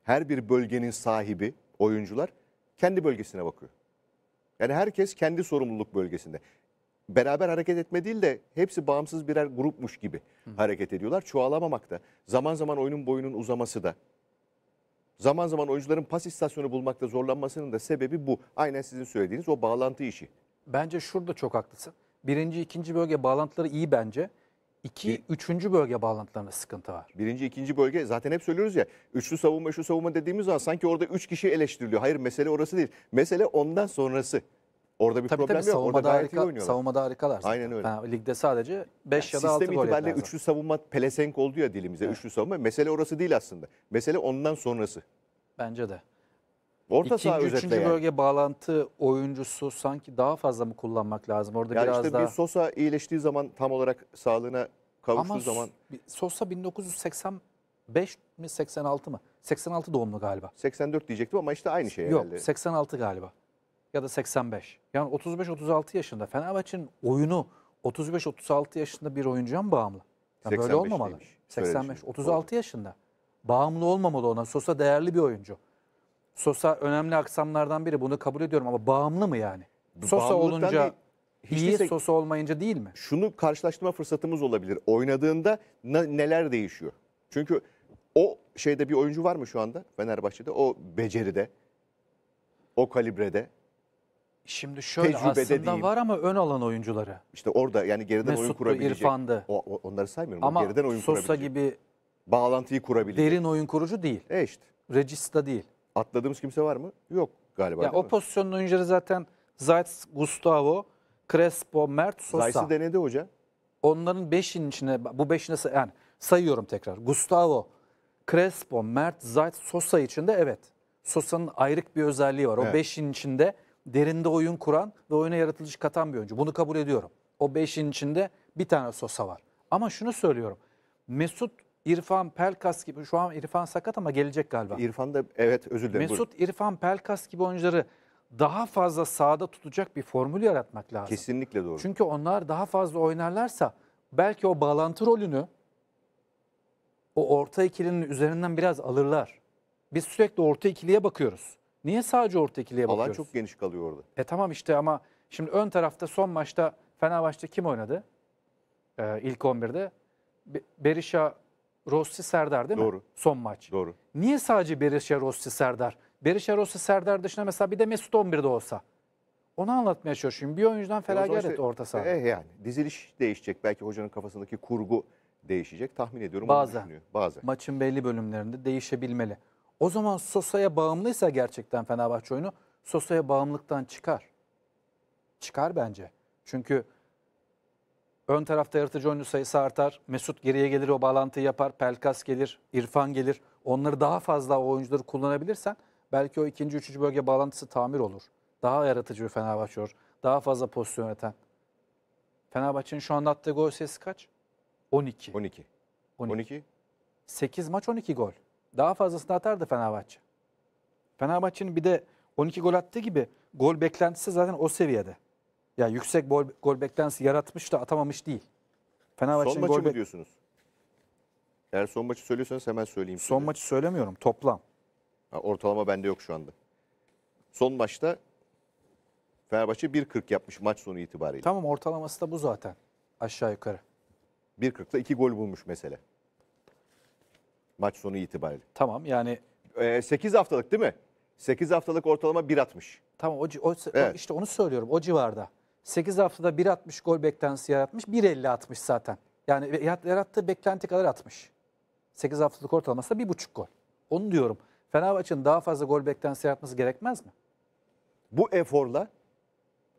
her bir bölgenin sahibi oyuncular kendi bölgesine bakıyor. Yani herkes kendi sorumluluk bölgesinde. Beraber hareket etme değil de hepsi bağımsız birer grupmuş gibi Hı. hareket ediyorlar. Çoğalamamakta. Zaman zaman oyunun boyunun uzaması da. Zaman zaman oyuncuların pas istasyonu bulmakta zorlanmasının da sebebi bu. Aynen sizin söylediğiniz o bağlantı işi. Bence şurada çok haklısın. Birinci, ikinci bölge bağlantıları iyi bence. İki, bir, üçüncü bölge bağlantılarında sıkıntı var. Birinci, ikinci bölge zaten hep söylüyoruz ya. Üçlü savunma, şu savunma dediğimiz zaman sanki orada üç kişi eleştiriliyor. Hayır mesele orası değil. Mesele ondan sonrası. Orada bir tabii, problem tabii, yok. Orada harika, oynuyorlar. Savunmada harikalar. Zaten. Aynen öyle. Yani ligde sadece 5 yani ya da 6 gol Sistem itibariyle üçlü zaten. savunma pelesenk oldu ya dilimize. Evet. Üçlü savunma. Mesele orası değil aslında. Mesele ondan sonrası. Bence de. Orta İkinci, saha üçüncü yani. bölge bağlantı oyuncusu sanki daha fazla mı kullanmak lazım? Orada yani biraz işte daha... bir Sosa iyileştiği zaman tam olarak sağlığına kavuştuğu Ama zaman. Sosa 1985 mi 86 mı? 86 doğumlu galiba. 84 diyecektim ama işte aynı şey Yok, herhalde. Yok 86 galiba ya da 85. Yani 35-36 yaşında Fenerbahçe'nin oyunu 35-36 yaşında bir oyuncuya mı bağımlı? Yani böyle olmamalı. 85, 36 yaşında. Bağımlı olmamalı ona. Sosa değerli bir oyuncu. Sosa önemli aksamlardan biri bunu kabul ediyorum ama bağımlı mı yani? Sosa olunca değil, hiç iyi değilse, Sosa olmayınca değil mi? Şunu karşılaştırma fırsatımız olabilir. Oynadığında neler değişiyor? Çünkü o şeyde bir oyuncu var mı şu anda Fenerbahçe'de? O beceride, o kalibrede. Şimdi şöyle aslında diyeyim. var ama ön alan oyuncuları. İşte orada yani geriden Mesutlu, oyun kurabilecek. İrfan'dı. O, o, onları saymıyorum. Ama geriden oyun Sosa gibi bağlantıyı kurabilecek. Derin oyun kurucu değil. E işte. Regista değil atladığımız kimse var mı? Yok galiba. Ya, o mi? pozisyonun oyuncuları zaten Zayt, Gustavo, Crespo, Mert, Sosa. Zayt'ı denedi hoca. Onların beşinin içine, bu beşine yani sayıyorum tekrar. Gustavo, Crespo, Mert, Zayt, Sosa içinde evet. Sosa'nın ayrık bir özelliği var. O evet. beşin içinde derinde oyun kuran ve oyuna yaratılış katan bir oyuncu. Bunu kabul ediyorum. O beşin içinde bir tane Sosa var. Ama şunu söylüyorum. Mesut İrfan Pelkas gibi şu an İrfan sakat ama gelecek galiba. İrfan da evet özür dilerim. Mesut buyurun. İrfan Pelkas gibi oyuncuları daha fazla sahada tutacak bir formül yaratmak lazım. Kesinlikle doğru. Çünkü onlar daha fazla oynarlarsa belki o bağlantı rolünü o orta ikilinin üzerinden biraz alırlar. Biz sürekli orta ikiliye bakıyoruz. Niye sadece orta ikiliye Alan bakıyoruz? Alan çok geniş kalıyor orada. E tamam işte ama şimdi ön tarafta son maçta Fenerbahçe kim oynadı? Ee, ilk 11'de. Berisha Rossi Serdar değil mi? Doğru. Son maç. Doğru. Niye sadece Berisha Rossi Serdar? Berisha Rossi Serdar dışında mesela bir de Mesut 11'de olsa. Onu anlatmaya çalışıyorum. Bir oyuncudan felaket işte, orta sahada. E, eh, yani diziliş değişecek. Belki hocanın kafasındaki kurgu değişecek. Tahmin ediyorum Bazen. Bazen. Maçın belli bölümlerinde değişebilmeli. O zaman Sosa'ya bağımlıysa gerçekten Fenerbahçe oyunu Sosa'ya bağımlıktan çıkar. Çıkar bence. Çünkü Ön tarafta yaratıcı oyuncu sayısı artar. Mesut geriye gelir o bağlantıyı yapar. Pelkas gelir, İrfan gelir. Onları daha fazla o oyuncuları kullanabilirsen belki o ikinci, üçüncü bölge bağlantısı tamir olur. Daha yaratıcı bir Fenerbahçe olur. Daha fazla pozisyon üreten. Fenerbahçe'nin şu anda attığı gol sayısı kaç? 12. 12. 12. 12. 8 maç 12 gol. Daha fazlasını atardı Fenerbahçe. Fenerbahçe'nin bir de 12 gol attığı gibi gol beklentisi zaten o seviyede. Ya yüksek gol, gol beklentisi yaratmış da atamamış değil. Fenerbahçe'nin son maçı mı diyorsunuz? Eğer son maçı söylüyorsanız hemen söyleyeyim. Son size. maçı söylemiyorum. Toplam. Ha, ortalama bende yok şu anda. Son maçta Fenerbahçe 1.40 yapmış maç sonu itibariyle. Tamam ortalaması da bu zaten. Aşağı yukarı. 1.40'da 2 gol bulmuş mesele. Maç sonu itibariyle. Tamam yani. Ee, 8 haftalık değil mi? 8 haftalık ortalama 1.60. Tamam o, o, evet. o, işte onu söylüyorum o civarda. 8 haftada 1.60 gol beklentisi yaratmış. 1.50 atmış zaten. Yani yarattığı beklenti kadar atmış. 8 haftalık ortalaması da 1.5 gol. Onu diyorum. Fenerbahçe'nin daha fazla gol beklentisi yaratması gerekmez mi? Bu eforla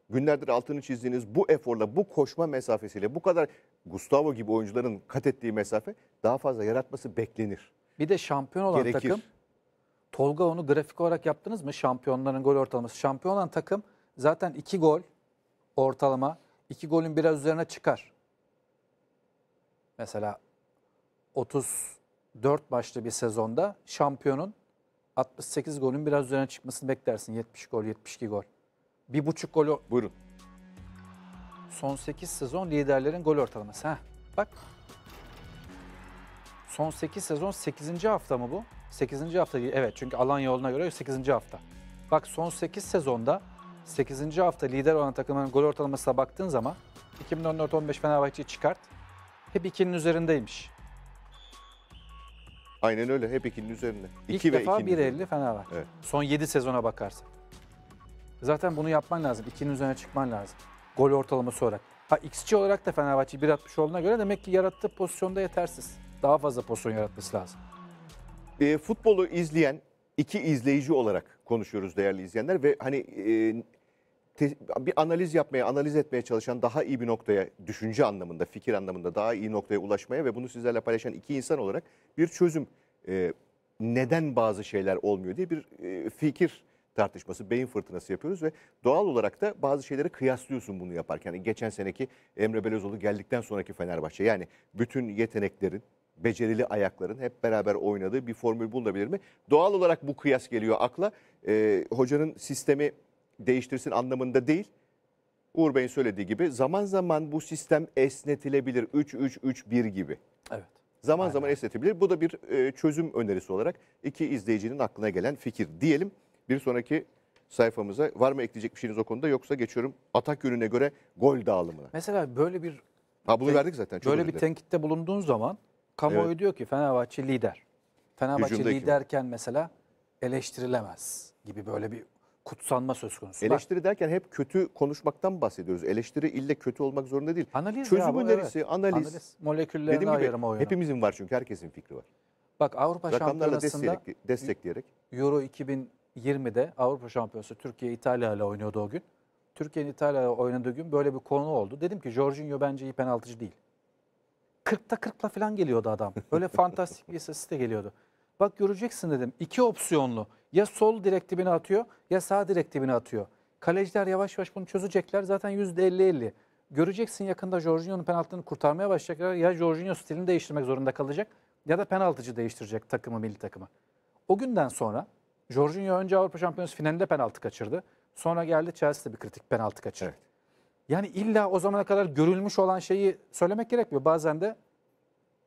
günlerdir altını çizdiğiniz bu eforla, bu koşma mesafesiyle bu kadar Gustavo gibi oyuncuların kat ettiği mesafe daha fazla yaratması beklenir. Bir de şampiyon olan Gerekir. takım Tolga onu grafik olarak yaptınız mı? Şampiyonların gol ortalaması. Şampiyon olan takım zaten 2 gol, ortalama iki golün biraz üzerine çıkar. Mesela 34 maçlı bir sezonda şampiyonun 68 golün biraz üzerine çıkmasını beklersin. 70 gol, 72 gol. Bir buçuk gol... Buyurun. Son 8 sezon liderlerin gol ortalaması. Heh, bak. Son 8 sezon 8. hafta mı bu? 8. hafta değil. Evet çünkü Alanya yoluna göre 8. hafta. Bak son 8 sezonda 8. hafta lider olan takımın gol ortalamasına baktığın zaman 2014-15 Fenerbahçe'yi çıkart. Hep 2'nin üzerindeymiş. Aynen öyle. Hep 2'nin üzerinde. İlk 2 defa 1.50 Fenerbahçe. Evet. Son 7 sezona bakarsan. Zaten bunu yapman lazım. 2'nin üzerine çıkman lazım. Gol ortalaması olarak. Ha XG olarak da Fenerbahçe 1.60 olduğuna göre demek ki yarattığı pozisyonda yetersiz. Daha fazla pozisyon yaratması lazım. E, futbolu izleyen iki izleyici olarak konuşuyoruz değerli izleyenler ve hani e, bir analiz yapmaya, analiz etmeye çalışan daha iyi bir noktaya, düşünce anlamında, fikir anlamında daha iyi noktaya ulaşmaya ve bunu sizlerle paylaşan iki insan olarak bir çözüm e, neden bazı şeyler olmuyor diye bir e, fikir tartışması, beyin fırtınası yapıyoruz ve doğal olarak da bazı şeyleri kıyaslıyorsun bunu yaparken. Yani geçen seneki Emre Belözoğlu geldikten sonraki Fenerbahçe yani bütün yeteneklerin, becerili ayakların hep beraber oynadığı bir formül bulunabilir mi? Doğal olarak bu kıyas geliyor akla. E, hocanın sistemi değiştirsin anlamında değil. Uğur Bey'in söylediği gibi zaman zaman bu sistem esnetilebilir. 3-3-3-1 gibi. Evet. Zaman Aynen. zaman esnetilebilir. Bu da bir e, çözüm önerisi olarak iki izleyicinin aklına gelen fikir diyelim. Bir sonraki sayfamıza var mı ekleyecek bir şeyiniz o konuda yoksa geçiyorum atak yönüne göre gol dağılımına. Mesela böyle bir ha, bunu verdik zaten. Çok böyle bir tenkitte bulunduğun zaman kamuoyu evet. diyor ki Fenerbahçe lider. Fenerbahçe Hücumda liderken mi? mesela eleştirilemez gibi böyle bir kutsanma söz konusu. Eleştiri derken hep kötü konuşmaktan bahsediyoruz. Eleştiri ille kötü olmak zorunda değil. Analiz Çözüm ya, bu, evet. analiz. analiz. Moleküllerine gibi, ayırma oyunu. Hepimizin var çünkü herkesin fikri var. Bak Avrupa Rakamlarla destekleyerek, destekleyerek. Euro 2020'de Avrupa Şampiyonası Türkiye İtalya ile oynuyordu o gün. Türkiye'nin İtalya ile oynadığı gün böyle bir konu oldu. Dedim ki Jorginho bence iyi penaltıcı değil. 40'ta 40'la falan geliyordu adam. Böyle fantastik bir istatistik geliyordu. Bak göreceksin dedim. İki opsiyonlu. Ya sol direkt dibine atıyor ya sağ direkt dibine atıyor. Kaleciler yavaş yavaş bunu çözecekler. Zaten %50-50. Göreceksin yakında Jorginho'nun penaltını kurtarmaya başlayacaklar. Ya Jorginho stilini değiştirmek zorunda kalacak ya da penaltıcı değiştirecek takımı, milli takımı. O günden sonra Jorginho önce Avrupa Şampiyonası finalinde penaltı kaçırdı. Sonra geldi Chelsea'de bir kritik penaltı kaçırdı. Evet. Yani illa o zamana kadar görülmüş olan şeyi söylemek gerekmiyor. Bazen de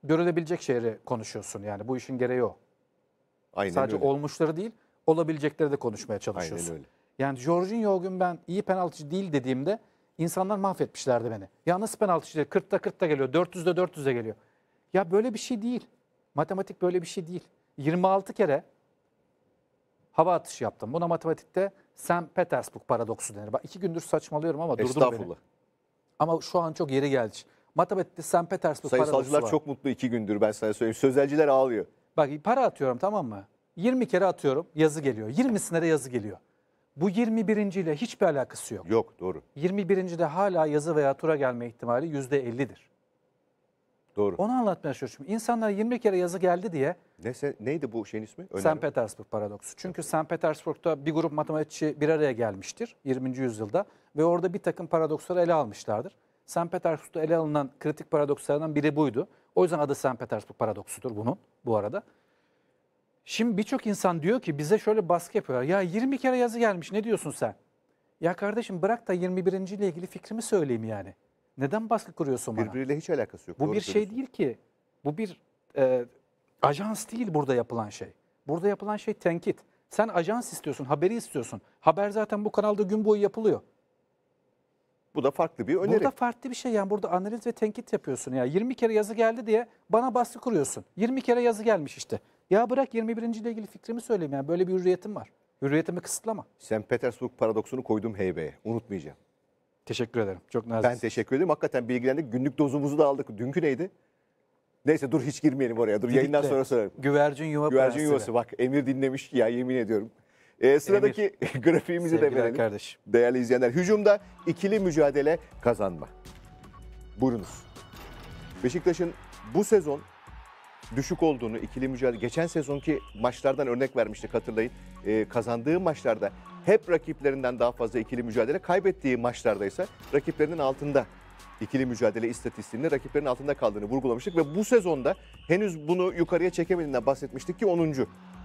görülebilecek şeyleri konuşuyorsun. Yani bu işin gereği o. Aynen Sadece öyle. olmuşları değil, olabilecekleri de konuşmaya çalışıyorsun. Aynen öyle. Yani Jorginho gün ben iyi penaltıcı değil dediğimde insanlar mahvetmişlerdi beni. Ya nasıl penaltıcı değil? 40'ta 40'ta geliyor, 400'de 400'e geliyor. Ya böyle bir şey değil. Matematik böyle bir şey değil. 26 kere hava atışı yaptım. Buna matematikte St. Petersburg paradoksu denir. Bak iki gündür saçmalıyorum ama durdum Estağfurullah. beni. Ama şu an çok yeri geldi. Matematikte Sam Petersburg paradoksu var. Sayısalcılar çok mutlu iki gündür ben sana söyleyeyim. Sözelciler ağlıyor. Bak para atıyorum tamam mı? 20 kere atıyorum yazı geliyor. 20'sine de yazı geliyor. Bu 21. ile hiçbir alakası yok. Yok doğru. 21. de hala yazı veya tura gelme ihtimali %50'dir. Doğru. Onu anlatmaya çalışıyorum. İnsanlara 20 kere yazı geldi diye Ne, sen, neydi bu şeyin ismi? Önerme. St. Petersburg paradoksu. Çünkü St. Petersburg'da bir grup matematikçi bir araya gelmiştir 20. yüzyılda ve orada bir takım paradoksları ele almışlardır. St. Petersburg'da ele alınan kritik paradokslardan biri buydu. O yüzden adı St. Petersburg paradoksudur bunun bu arada. Şimdi birçok insan diyor ki bize şöyle baskı yapıyor. Ya 20 kere yazı gelmiş ne diyorsun sen? Ya kardeşim bırak da 21. ile ilgili fikrimi söyleyeyim yani. Neden baskı kuruyorsun bana? Birbiriyle hiç alakası yok. Bu bir şey değil ki. Bu bir e, ajans değil burada yapılan şey. Burada yapılan şey tenkit. Sen ajans istiyorsun, haberi istiyorsun. Haber zaten bu kanalda gün boyu yapılıyor. Bu da farklı bir öneri. Burada farklı bir şey yani burada analiz ve tenkit yapıyorsun. Ya 20 kere yazı geldi diye bana baskı kuruyorsun. 20 kere yazı gelmiş işte. Ya bırak 21. ile ilgili fikrimi söyleyeyim yani böyle bir hürriyetim var. Hürriyetimi kısıtlama. Sen Petersburg paradoksunu koydum heybeye. Unutmayacağım. Teşekkür ederim. Çok nazik. Ben teşekkür ederim. Hakikaten bilgilendik. Günlük dozumuzu da aldık. Dünkü neydi? Neyse dur hiç girmeyelim oraya. Dur Didikle. yayından sonra sorarım. Güvercin yuva Güvercin yuvası bak Emir dinlemiş ya yemin ediyorum. E, sıradaki Emir. grafiğimizi de verelim. Kardeşim. Değerli izleyenler hücumda ikili mücadele kazanma. Buyurunuz. Beşiktaş'ın bu sezon düşük olduğunu ikili mücadele geçen sezonki maçlardan örnek vermiştik hatırlayın. E, kazandığı maçlarda hep rakiplerinden daha fazla ikili mücadele kaybettiği maçlarda ise rakiplerinin altında ikili mücadele istatistiğinde rakiplerin altında kaldığını vurgulamıştık ve bu sezonda henüz bunu yukarıya çekemediğinden bahsetmiştik ki 10.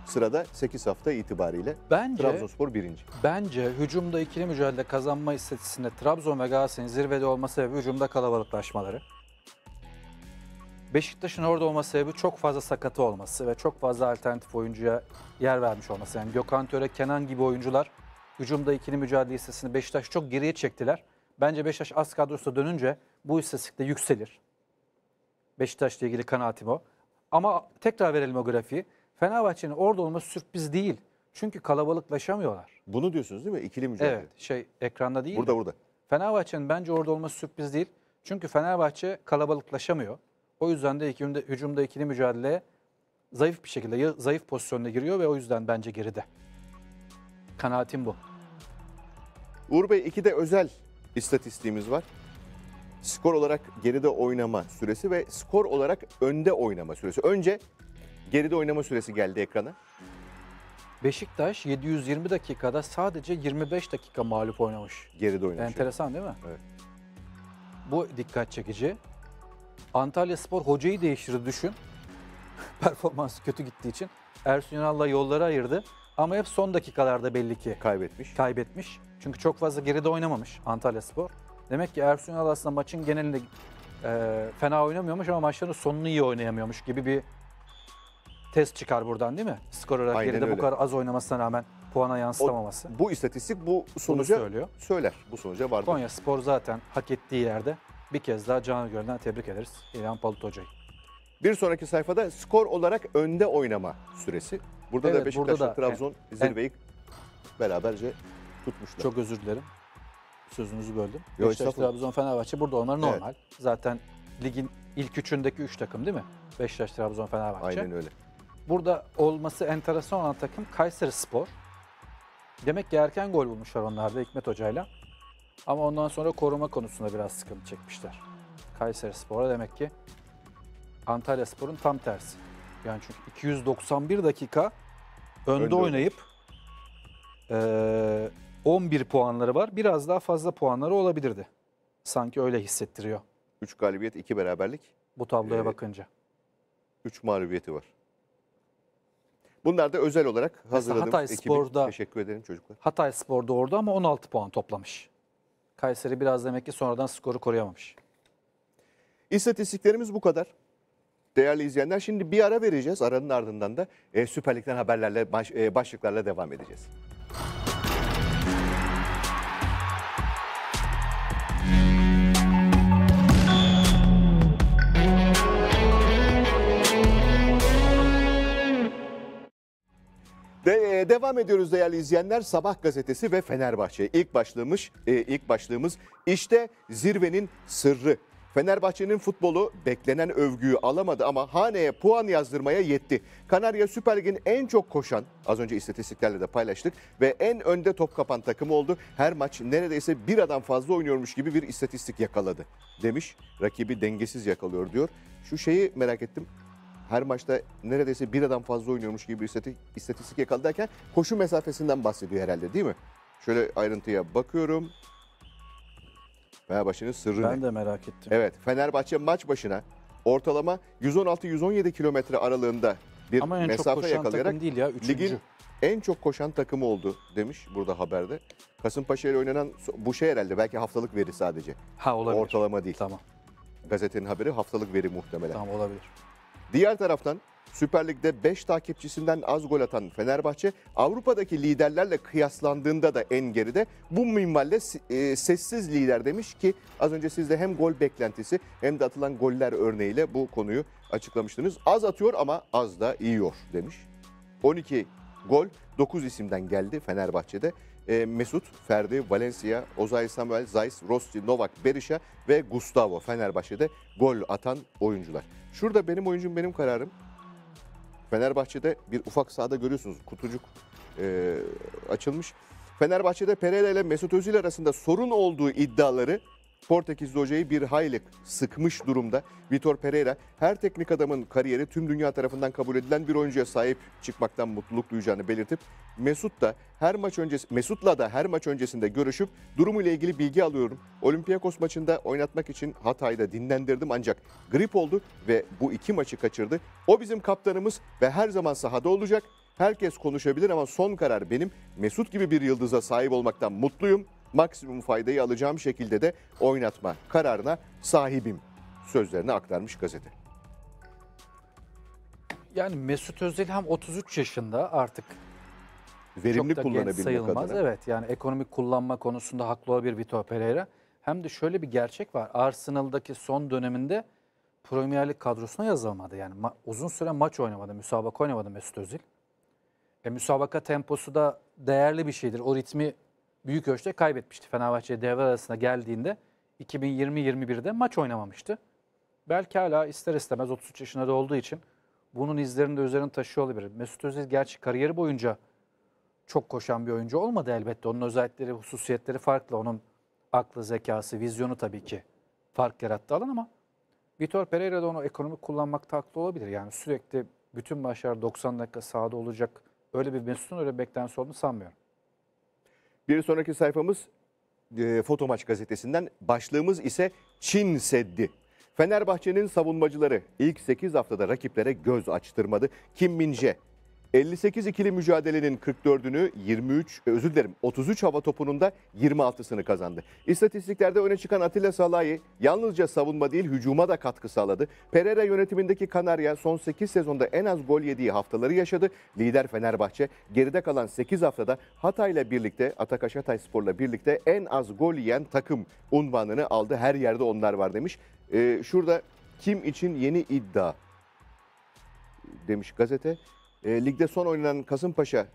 sırada 8 hafta itibariyle bence, Trabzonspor birinci. Bence hücumda ikili mücadele kazanma istatistiğinde Trabzon ve Galatasaray'ın zirvede olması sebebi hücumda kalabalıklaşmaları. Beşiktaş'ın orada olması sebebi çok fazla sakatı olması ve çok fazla alternatif oyuncuya yer vermiş olması. Yani Gökhan Töre, Kenan gibi oyuncular hücumda ikili mücadele istatistiğini Beşiktaş çok geriye çektiler. Bence Beşiktaş az kadrosu dönünce bu istatistikte yükselir. Beşiktaş'la ilgili kanaatim o. Ama tekrar verelim o grafiği. Fenerbahçe'nin orada olması sürpriz değil. Çünkü kalabalıklaşamıyorlar. Bunu diyorsunuz değil mi? İkili mücadele. Evet şey ekranda değil. Burada de. burada. Fenerbahçe'nin bence orada olması sürpriz değil. Çünkü Fenerbahçe kalabalıklaşamıyor. O yüzden de hücumda, hücumda ikili mücadele zayıf bir şekilde, zayıf pozisyonda giriyor ve o yüzden bence geride. Kanaatim bu. Uğur Bey iki de özel istatistiğimiz var. Skor olarak geride oynama süresi ve skor olarak önde oynama süresi. Önce geride oynama süresi geldi ekrana. Beşiktaş 720 dakikada sadece 25 dakika mağlup oynamış. Geride oynamış. Enteresan değil mi? Evet. Bu dikkat çekici. Antalya Spor hocayı değiştirdi düşün. Performansı kötü gittiği için. Ersun Yanal'la yolları ayırdı. Ama hep son dakikalarda belli ki. Kaybetmiş. Kaybetmiş. Çünkü çok fazla geride oynamamış Antalya Spor. Demek ki Ersun Yanal aslında maçın genelinde e, fena oynamıyormuş ama maçların sonunu iyi oynayamıyormuş gibi bir test çıkar buradan değil mi? Skor olarak Aynen geride öyle. bu kadar az oynamasına rağmen puana yansıtamaması. O, bu istatistik bu sonuca söylüyor. söyler. Bu sonuca vardır. Konya Spor zaten hak ettiği yerde bir kez daha Can Göl'den tebrik ederiz İlhan Palut Hoca'yı. Bir sonraki sayfada skor olarak önde oynama süresi. Burada evet, da Beşiktaş Trabzon en, e, zirveyi beraberce tutmuşlar. Çok özür dilerim. Sözünüzü böldüm. Yok, Beşiktaş, Trabzon, Fenerbahçe burada olmaları evet. normal. Zaten ligin ilk üçündeki üç takım değil mi? Beşiktaş, Trabzon, Fenerbahçe. Aynen öyle. Burada olması enteresan olan takım Kayseri Spor. Demek ki erken gol bulmuşlar onlar da Hikmet Hoca'yla. Ama ondan sonra koruma konusunda biraz sıkıntı çekmişler. Kayseri Spor'a demek ki Antalya Spor'un tam tersi. Yani çünkü 291 dakika önde, önde oynayıp e, 11 puanları var. Biraz daha fazla puanları olabilirdi. Sanki öyle hissettiriyor. 3 galibiyet, 2 beraberlik. Bu tabloya ee, bakınca. 3 mağlubiyeti var. Bunlar da özel olarak hazırladığımız Hatay Spor'da, Teşekkür ederim çocuklar. Hatay Spor'da orada ama 16 puan toplamış. Kayseri biraz demek ki sonradan skoru koruyamamış. İstatistiklerimiz bu kadar. Değerli izleyenler şimdi bir ara vereceğiz. Aranın ardından da e, Süper Lig'den haberlerle, baş, e, başlıklarla devam edeceğiz. Ee, devam ediyoruz değerli izleyenler. Sabah gazetesi ve Fenerbahçe. İlk başlığımız, e, ilk başlığımız işte zirvenin sırrı. Fenerbahçe'nin futbolu beklenen övgüyü alamadı ama haneye puan yazdırmaya yetti. Kanarya Süper Lig'in en çok koşan, az önce istatistiklerle de paylaştık ve en önde top kapan takımı oldu. Her maç neredeyse bir adam fazla oynuyormuş gibi bir istatistik yakaladı demiş. Rakibi dengesiz yakalıyor diyor. Şu şeyi merak ettim her maçta neredeyse bir adam fazla oynuyormuş gibi bir istatistik, istatistik koşu mesafesinden bahsediyor herhalde değil mi? Şöyle ayrıntıya bakıyorum. Fenerbahçe'nin sırrı Ben ne? de merak ettim. Evet Fenerbahçe maç başına ortalama 116-117 kilometre aralığında bir Ama en çok koşan yakalayarak takım değil ya. Üçüncü. ligin en çok koşan takımı oldu demiş burada haberde. Kasımpaşa ile oynanan bu şey herhalde belki haftalık veri sadece. Ha olabilir. Ortalama değil. Tamam. Gazetenin haberi haftalık veri muhtemelen. Tamam olabilir. Diğer taraftan Süper Lig'de 5 takipçisinden az gol atan Fenerbahçe Avrupa'daki liderlerle kıyaslandığında da en geride. Bu minvalde e, sessiz lider demiş ki az önce siz de hem gol beklentisi hem de atılan goller örneğiyle bu konuyu açıklamıştınız. Az atıyor ama az da yiyor demiş. 12 gol 9 isimden geldi Fenerbahçe'de. E, Mesut, Ferdi, Valencia, Ozay Samuel, Zayis, Rossi, Novak, Berisha ve Gustavo Fenerbahçe'de gol atan oyuncular. Şurada benim oyuncum benim kararım. Fenerbahçe'de bir ufak sahada görüyorsunuz kutucuk e, açılmış. Fenerbahçe'de Pereira ile Mesut Özil arasında sorun olduğu iddiaları Portekizli hocayı bir hayli sıkmış durumda. Vitor Pereira her teknik adamın kariyeri tüm dünya tarafından kabul edilen bir oyuncuya sahip çıkmaktan mutluluk duyacağını belirtip Mesut da her maç öncesi Mesut'la da her maç öncesinde görüşüp durumu ile ilgili bilgi alıyorum. Olympiakos maçında oynatmak için Hatay'da dinlendirdim ancak grip oldu ve bu iki maçı kaçırdı. O bizim kaptanımız ve her zaman sahada olacak. Herkes konuşabilir ama son karar benim. Mesut gibi bir yıldıza sahip olmaktan mutluyum maksimum faydayı alacağım şekilde de oynatma kararına sahibim sözlerini aktarmış gazete. Yani Mesut Özil hem 33 yaşında artık verimli kullanabilmek adına. Evet yani ekonomik kullanma konusunda haklı olabilir Vitor Pereira. Hem de şöyle bir gerçek var. Arsenal'daki son döneminde Premier Lig kadrosuna yazılmadı. Yani uzun süre maç oynamadı, müsabaka oynamadı Mesut Özil. E, müsabaka temposu da değerli bir şeydir. O ritmi büyük ölçüde kaybetmişti. Fenerbahçe devre arasına geldiğinde 2020-21'de maç oynamamıştı. Belki hala ister istemez 33 yaşında da olduğu için bunun izlerini de üzerine taşıyor olabilir. Mesut Özil gerçi kariyeri boyunca çok koşan bir oyuncu olmadı elbette. Onun özellikleri, hususiyetleri farklı. Onun aklı, zekası, vizyonu tabii ki fark yarattı alan ama Vitor Pereira da onu ekonomik kullanmakta haklı olabilir. Yani sürekli bütün maçlar 90 dakika sahada olacak. Öyle bir Mesut'un öyle bir beklentisi olduğunu sanmıyorum. Bir sonraki sayfamız e, Fotomaç gazetesinden. Başlığımız ise Çin Seddi. Fenerbahçe'nin savunmacıları ilk 8 haftada rakiplere göz açtırmadı. Kim Minje 58 ikili mücadelenin 44'ünü 23 e, özür dilerim 33 hava topunun da 26'sını kazandı. İstatistiklerde öne çıkan Atilla Salahi yalnızca savunma değil hücuma da katkı sağladı. Pereira yönetimindeki Kanarya son 8 sezonda en az gol yediği haftaları yaşadı. Lider Fenerbahçe geride kalan 8 haftada Hatay'la birlikte Atakaş Hatay Spor'la birlikte en az gol yiyen takım unvanını aldı. Her yerde onlar var demiş. Ee, şurada kim için yeni iddia demiş gazete. E, ligde son oynanan Kasımpaşa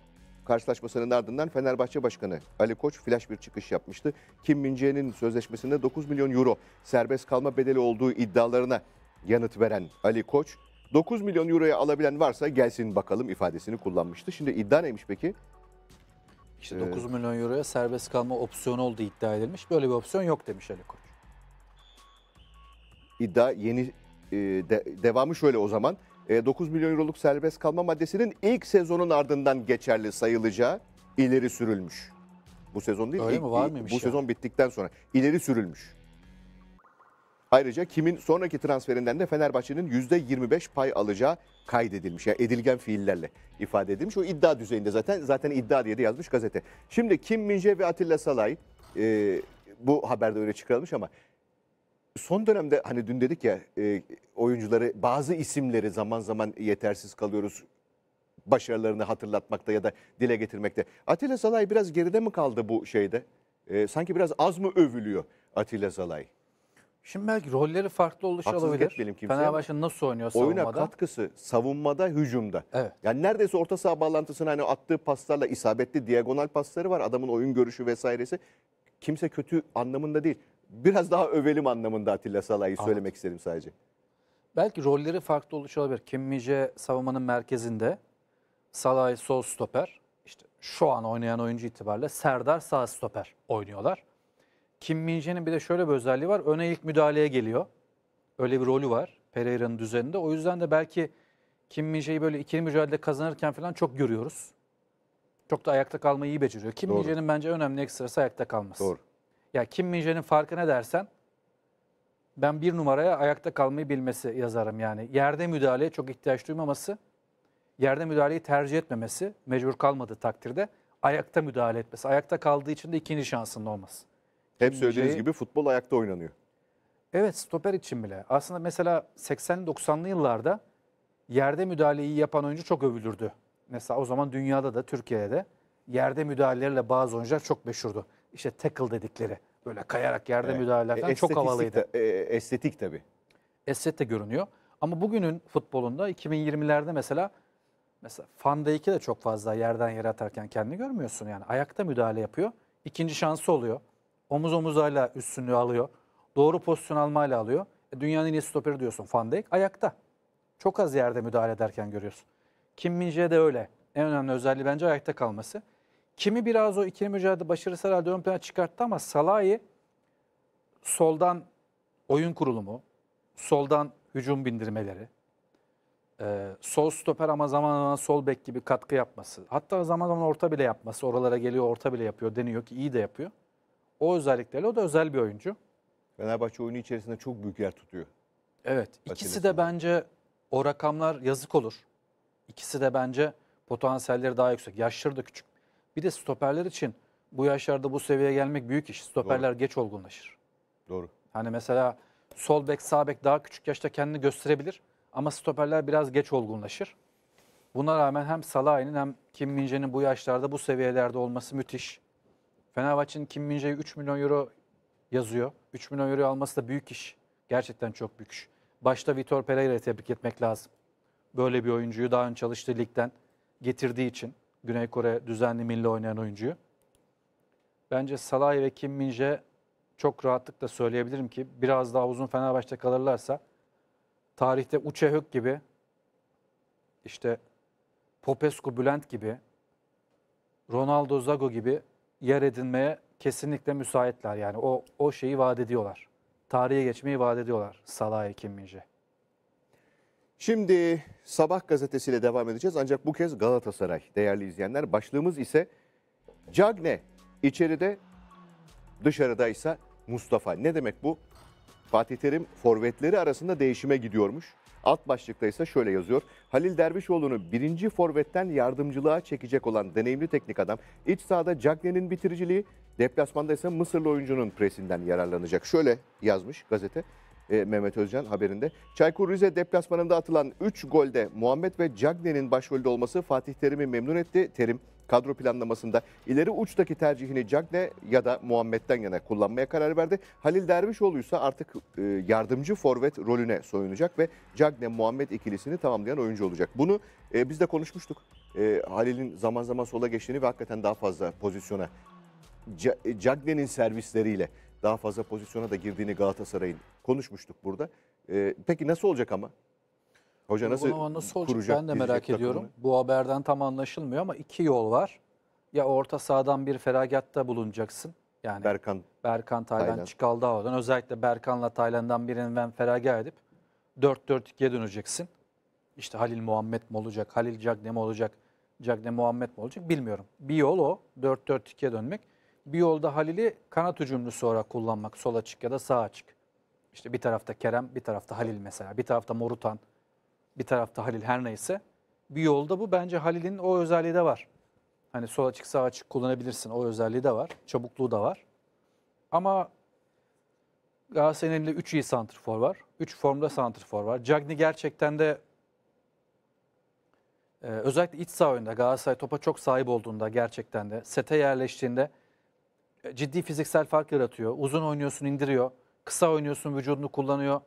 karşılaşmasının ardından Fenerbahçe Başkanı Ali Koç flash bir çıkış yapmıştı. Kim Mince'nin sözleşmesinde 9 milyon euro serbest kalma bedeli olduğu iddialarına yanıt veren Ali Koç 9 milyon euroya alabilen varsa gelsin bakalım ifadesini kullanmıştı. Şimdi iddia neymiş peki? İşte 9 milyon euroya serbest kalma opsiyonu olduğu iddia edilmiş. Böyle bir opsiyon yok demiş Ali Koç. İddia yeni e, de, devamı şöyle o zaman. 9 e, milyon euroluk serbest kalma maddesinin ilk sezonun ardından geçerli sayılacağı ileri sürülmüş. Bu sezon değil Öyle ilk, mi var mıymış? Bu ya? sezon bittikten sonra ileri sürülmüş. Ayrıca kimin sonraki transferinden de Fenerbahçe'nin %25 pay alacağı kaydedilmiş. Yani edilgen fiillerle ifade edilmiş. O iddia düzeyinde zaten zaten iddia diye de yazmış gazete. Şimdi Kim Minje ve Atilla Salay e, bu haberde öyle çıkarılmış ama son dönemde hani dün dedik ya e, oyuncuları bazı isimleri zaman zaman yetersiz kalıyoruz başarılarını hatırlatmakta ya da dile getirmekte. Atilla Salay biraz geride mi kaldı bu şeyde? E, sanki biraz az mı övülüyor Atilla Salay? Şimdi belki rolleri farklı oluş Haksızlık olabilir. Fenerbahçe nasıl oynuyor savunmada? Oyuna katkısı savunmada, hücumda. Evet. Yani neredeyse orta saha bağlantısını hani attığı paslarla isabetli diagonal pasları var. Adamın oyun görüşü vesairesi. Kimse kötü anlamında değil biraz daha övelim anlamında Atilla salayı söylemek istedim sadece. Belki rolleri farklı oluş olabilir. Kimmice savunmanın merkezinde, salay sol stoper, işte şu an oynayan oyuncu itibariyle Serdar sağ stoper oynuyorlar. Kim Minje'nin bir de şöyle bir özelliği var. Öne ilk müdahaleye geliyor. Öyle bir rolü var Pereira'nın düzeninde. O yüzden de belki Kim Minje'yi böyle ikili mücadele kazanırken falan çok görüyoruz. Çok da ayakta kalmayı iyi beceriyor. Kim Minje'nin bence önemli ekstrası ayakta kalması. Doğru. Ya Kim Minje'nin farkı ne dersen ben bir numaraya ayakta kalmayı bilmesi yazarım yani. Yerde müdahaleye çok ihtiyaç duymaması, yerde müdahaleyi tercih etmemesi, mecbur kalmadığı takdirde ayakta müdahale etmesi. Ayakta kaldığı için de ikinci şansında olmaz. Hep söylediğiniz gibi futbol ayakta oynanıyor. Evet stoper için bile. Aslında mesela 80 90'lı yıllarda yerde müdahaleyi yapan oyuncu çok övülürdü. Mesela o zaman dünyada da Türkiye'de yerde müdahalelerle bazı oyuncular çok meşhurdu işte tackle dedikleri böyle kayarak yerde evet. müdahale eden çok havalıydı. De, e, estetik tabii. Estet de görünüyor. Ama bugünün futbolunda 2020'lerde mesela mesela Van Dijk'i de çok fazla yerden yere atarken kendini görmüyorsun yani. Ayakta müdahale yapıyor. İkinci şansı oluyor. Omuz omuzlarla üstünlüğü alıyor. Doğru pozisyon almayla alıyor. E, dünyanın en iyi stoperi diyorsun Van Dijk. Ayakta. Çok az yerde müdahale ederken görüyorsun. Kim Minje de öyle. En önemli özelliği bence ayakta kalması. Kimi biraz o ikili mücadele başarısı herhalde ön plana çıkarttı ama Salah'ı soldan oyun kurulumu, soldan hücum bindirmeleri, e, sol stoper ama zaman zaman sol bek gibi katkı yapması, hatta zaman zaman orta bile yapması, oralara geliyor orta bile yapıyor deniyor ki iyi de yapıyor. O özelliklerle o da özel bir oyuncu. Fenerbahçe oyunu içerisinde çok büyük yer tutuyor. Evet. ikisi de bence o rakamlar yazık olur. İkisi de bence potansiyelleri daha yüksek. Yaşları da küçük. Bir de stoperler için bu yaşlarda bu seviyeye gelmek büyük iş. Stoperler Doğru. geç olgunlaşır. Doğru. Hani mesela sol bek, sağ bek daha küçük yaşta kendini gösterebilir ama stoperler biraz geç olgunlaşır. Buna rağmen hem Salah'ın hem Kim Minje'nin bu yaşlarda bu seviyelerde olması müthiş. Fenerbahçe'nin Kim Minje'yi 3 milyon euro yazıyor. 3 milyon euro alması da büyük iş. Gerçekten çok büyük iş. Başta Vitor Pereira'yı tebrik etmek lazım. Böyle bir oyuncuyu daha önce çalıştığı ligden getirdiği için. Güney Kore düzenli milli oynayan oyuncuyu. Bence Salah ve Kim Minje çok rahatlıkla söyleyebilirim ki biraz daha uzun Fenerbahçe'de kalırlarsa tarihte Uçehök gibi işte Popescu Bülent gibi Ronaldo Zago gibi yer edinmeye kesinlikle müsaitler. Yani o o şeyi vaat ediyorlar. Tarihe geçmeyi vaat ediyorlar Salah'ı Kim Minje. Şimdi Sabah gazetesiyle devam edeceğiz ancak bu kez Galatasaray değerli izleyenler. Başlığımız ise Cagne içeride dışarıda ise Mustafa. Ne demek bu? Fatih Terim forvetleri arasında değişime gidiyormuş. Alt başlıkta ise şöyle yazıyor. Halil Dervişoğlu'nu birinci forvetten yardımcılığa çekecek olan deneyimli teknik adam iç sahada Cagne'nin bitiriciliği, deplasmanda ise Mısırlı oyuncunun presinden yararlanacak. Şöyle yazmış gazete e, Mehmet Özcan haberinde. Çaykur Rize deplasmanında atılan 3 golde Muhammed ve Cagney'in başrolde olması Fatih Terim'i memnun etti. Terim kadro planlamasında ileri uçtaki tercihini Cagne ya da Muhammed'den yana kullanmaya karar verdi. Halil Dervişoğlu ise artık e, yardımcı forvet rolüne soyunacak ve Cagne Muhammed ikilisini tamamlayan oyuncu olacak. Bunu e, biz de konuşmuştuk. E, Halil'in zaman zaman sola geçtiğini ve hakikaten daha fazla pozisyona Cagne'nin servisleriyle daha fazla pozisyona da girdiğini Galatasaray'ın konuşmuştuk burada. E, peki nasıl olacak ama? Hoca nasıl, Bunu nasıl olacak kuracak, ben de merak ediyorum. Bu haberden tam anlaşılmıyor ama iki yol var. Ya orta sahadan bir feragatta bulunacaksın. Yani Berkan, Berkan Taylan, Taylan. Çikaldağ'dan özellikle Berkan'la Taylan'dan birinden feragat edip 4-4-2'ye döneceksin. İşte Halil Muhammed mi olacak, Halil Cagne mi olacak, Cagne Muhammed mi olacak bilmiyorum. Bir yol o 4-4-2'ye dönmek bir yolda Halil'i kanat hücumlusu olarak kullanmak. Sol açık ya da sağ açık. İşte bir tarafta Kerem, bir tarafta Halil mesela. Bir tarafta Morutan, bir tarafta Halil her neyse. Bir yolda bu bence Halil'in o özelliği de var. Hani sol açık sağ açık kullanabilirsin. O özelliği de var. Çabukluğu da var. Ama Galatasaray'ın elinde 3 iyi santrfor var. 3 formda santrfor var. Cagney gerçekten de e, özellikle iç saha oyunda Galatasaray topa çok sahip olduğunda gerçekten de sete yerleştiğinde ciddi fiziksel fark yaratıyor. Uzun oynuyorsun indiriyor. Kısa oynuyorsun vücudunu kullanıyor.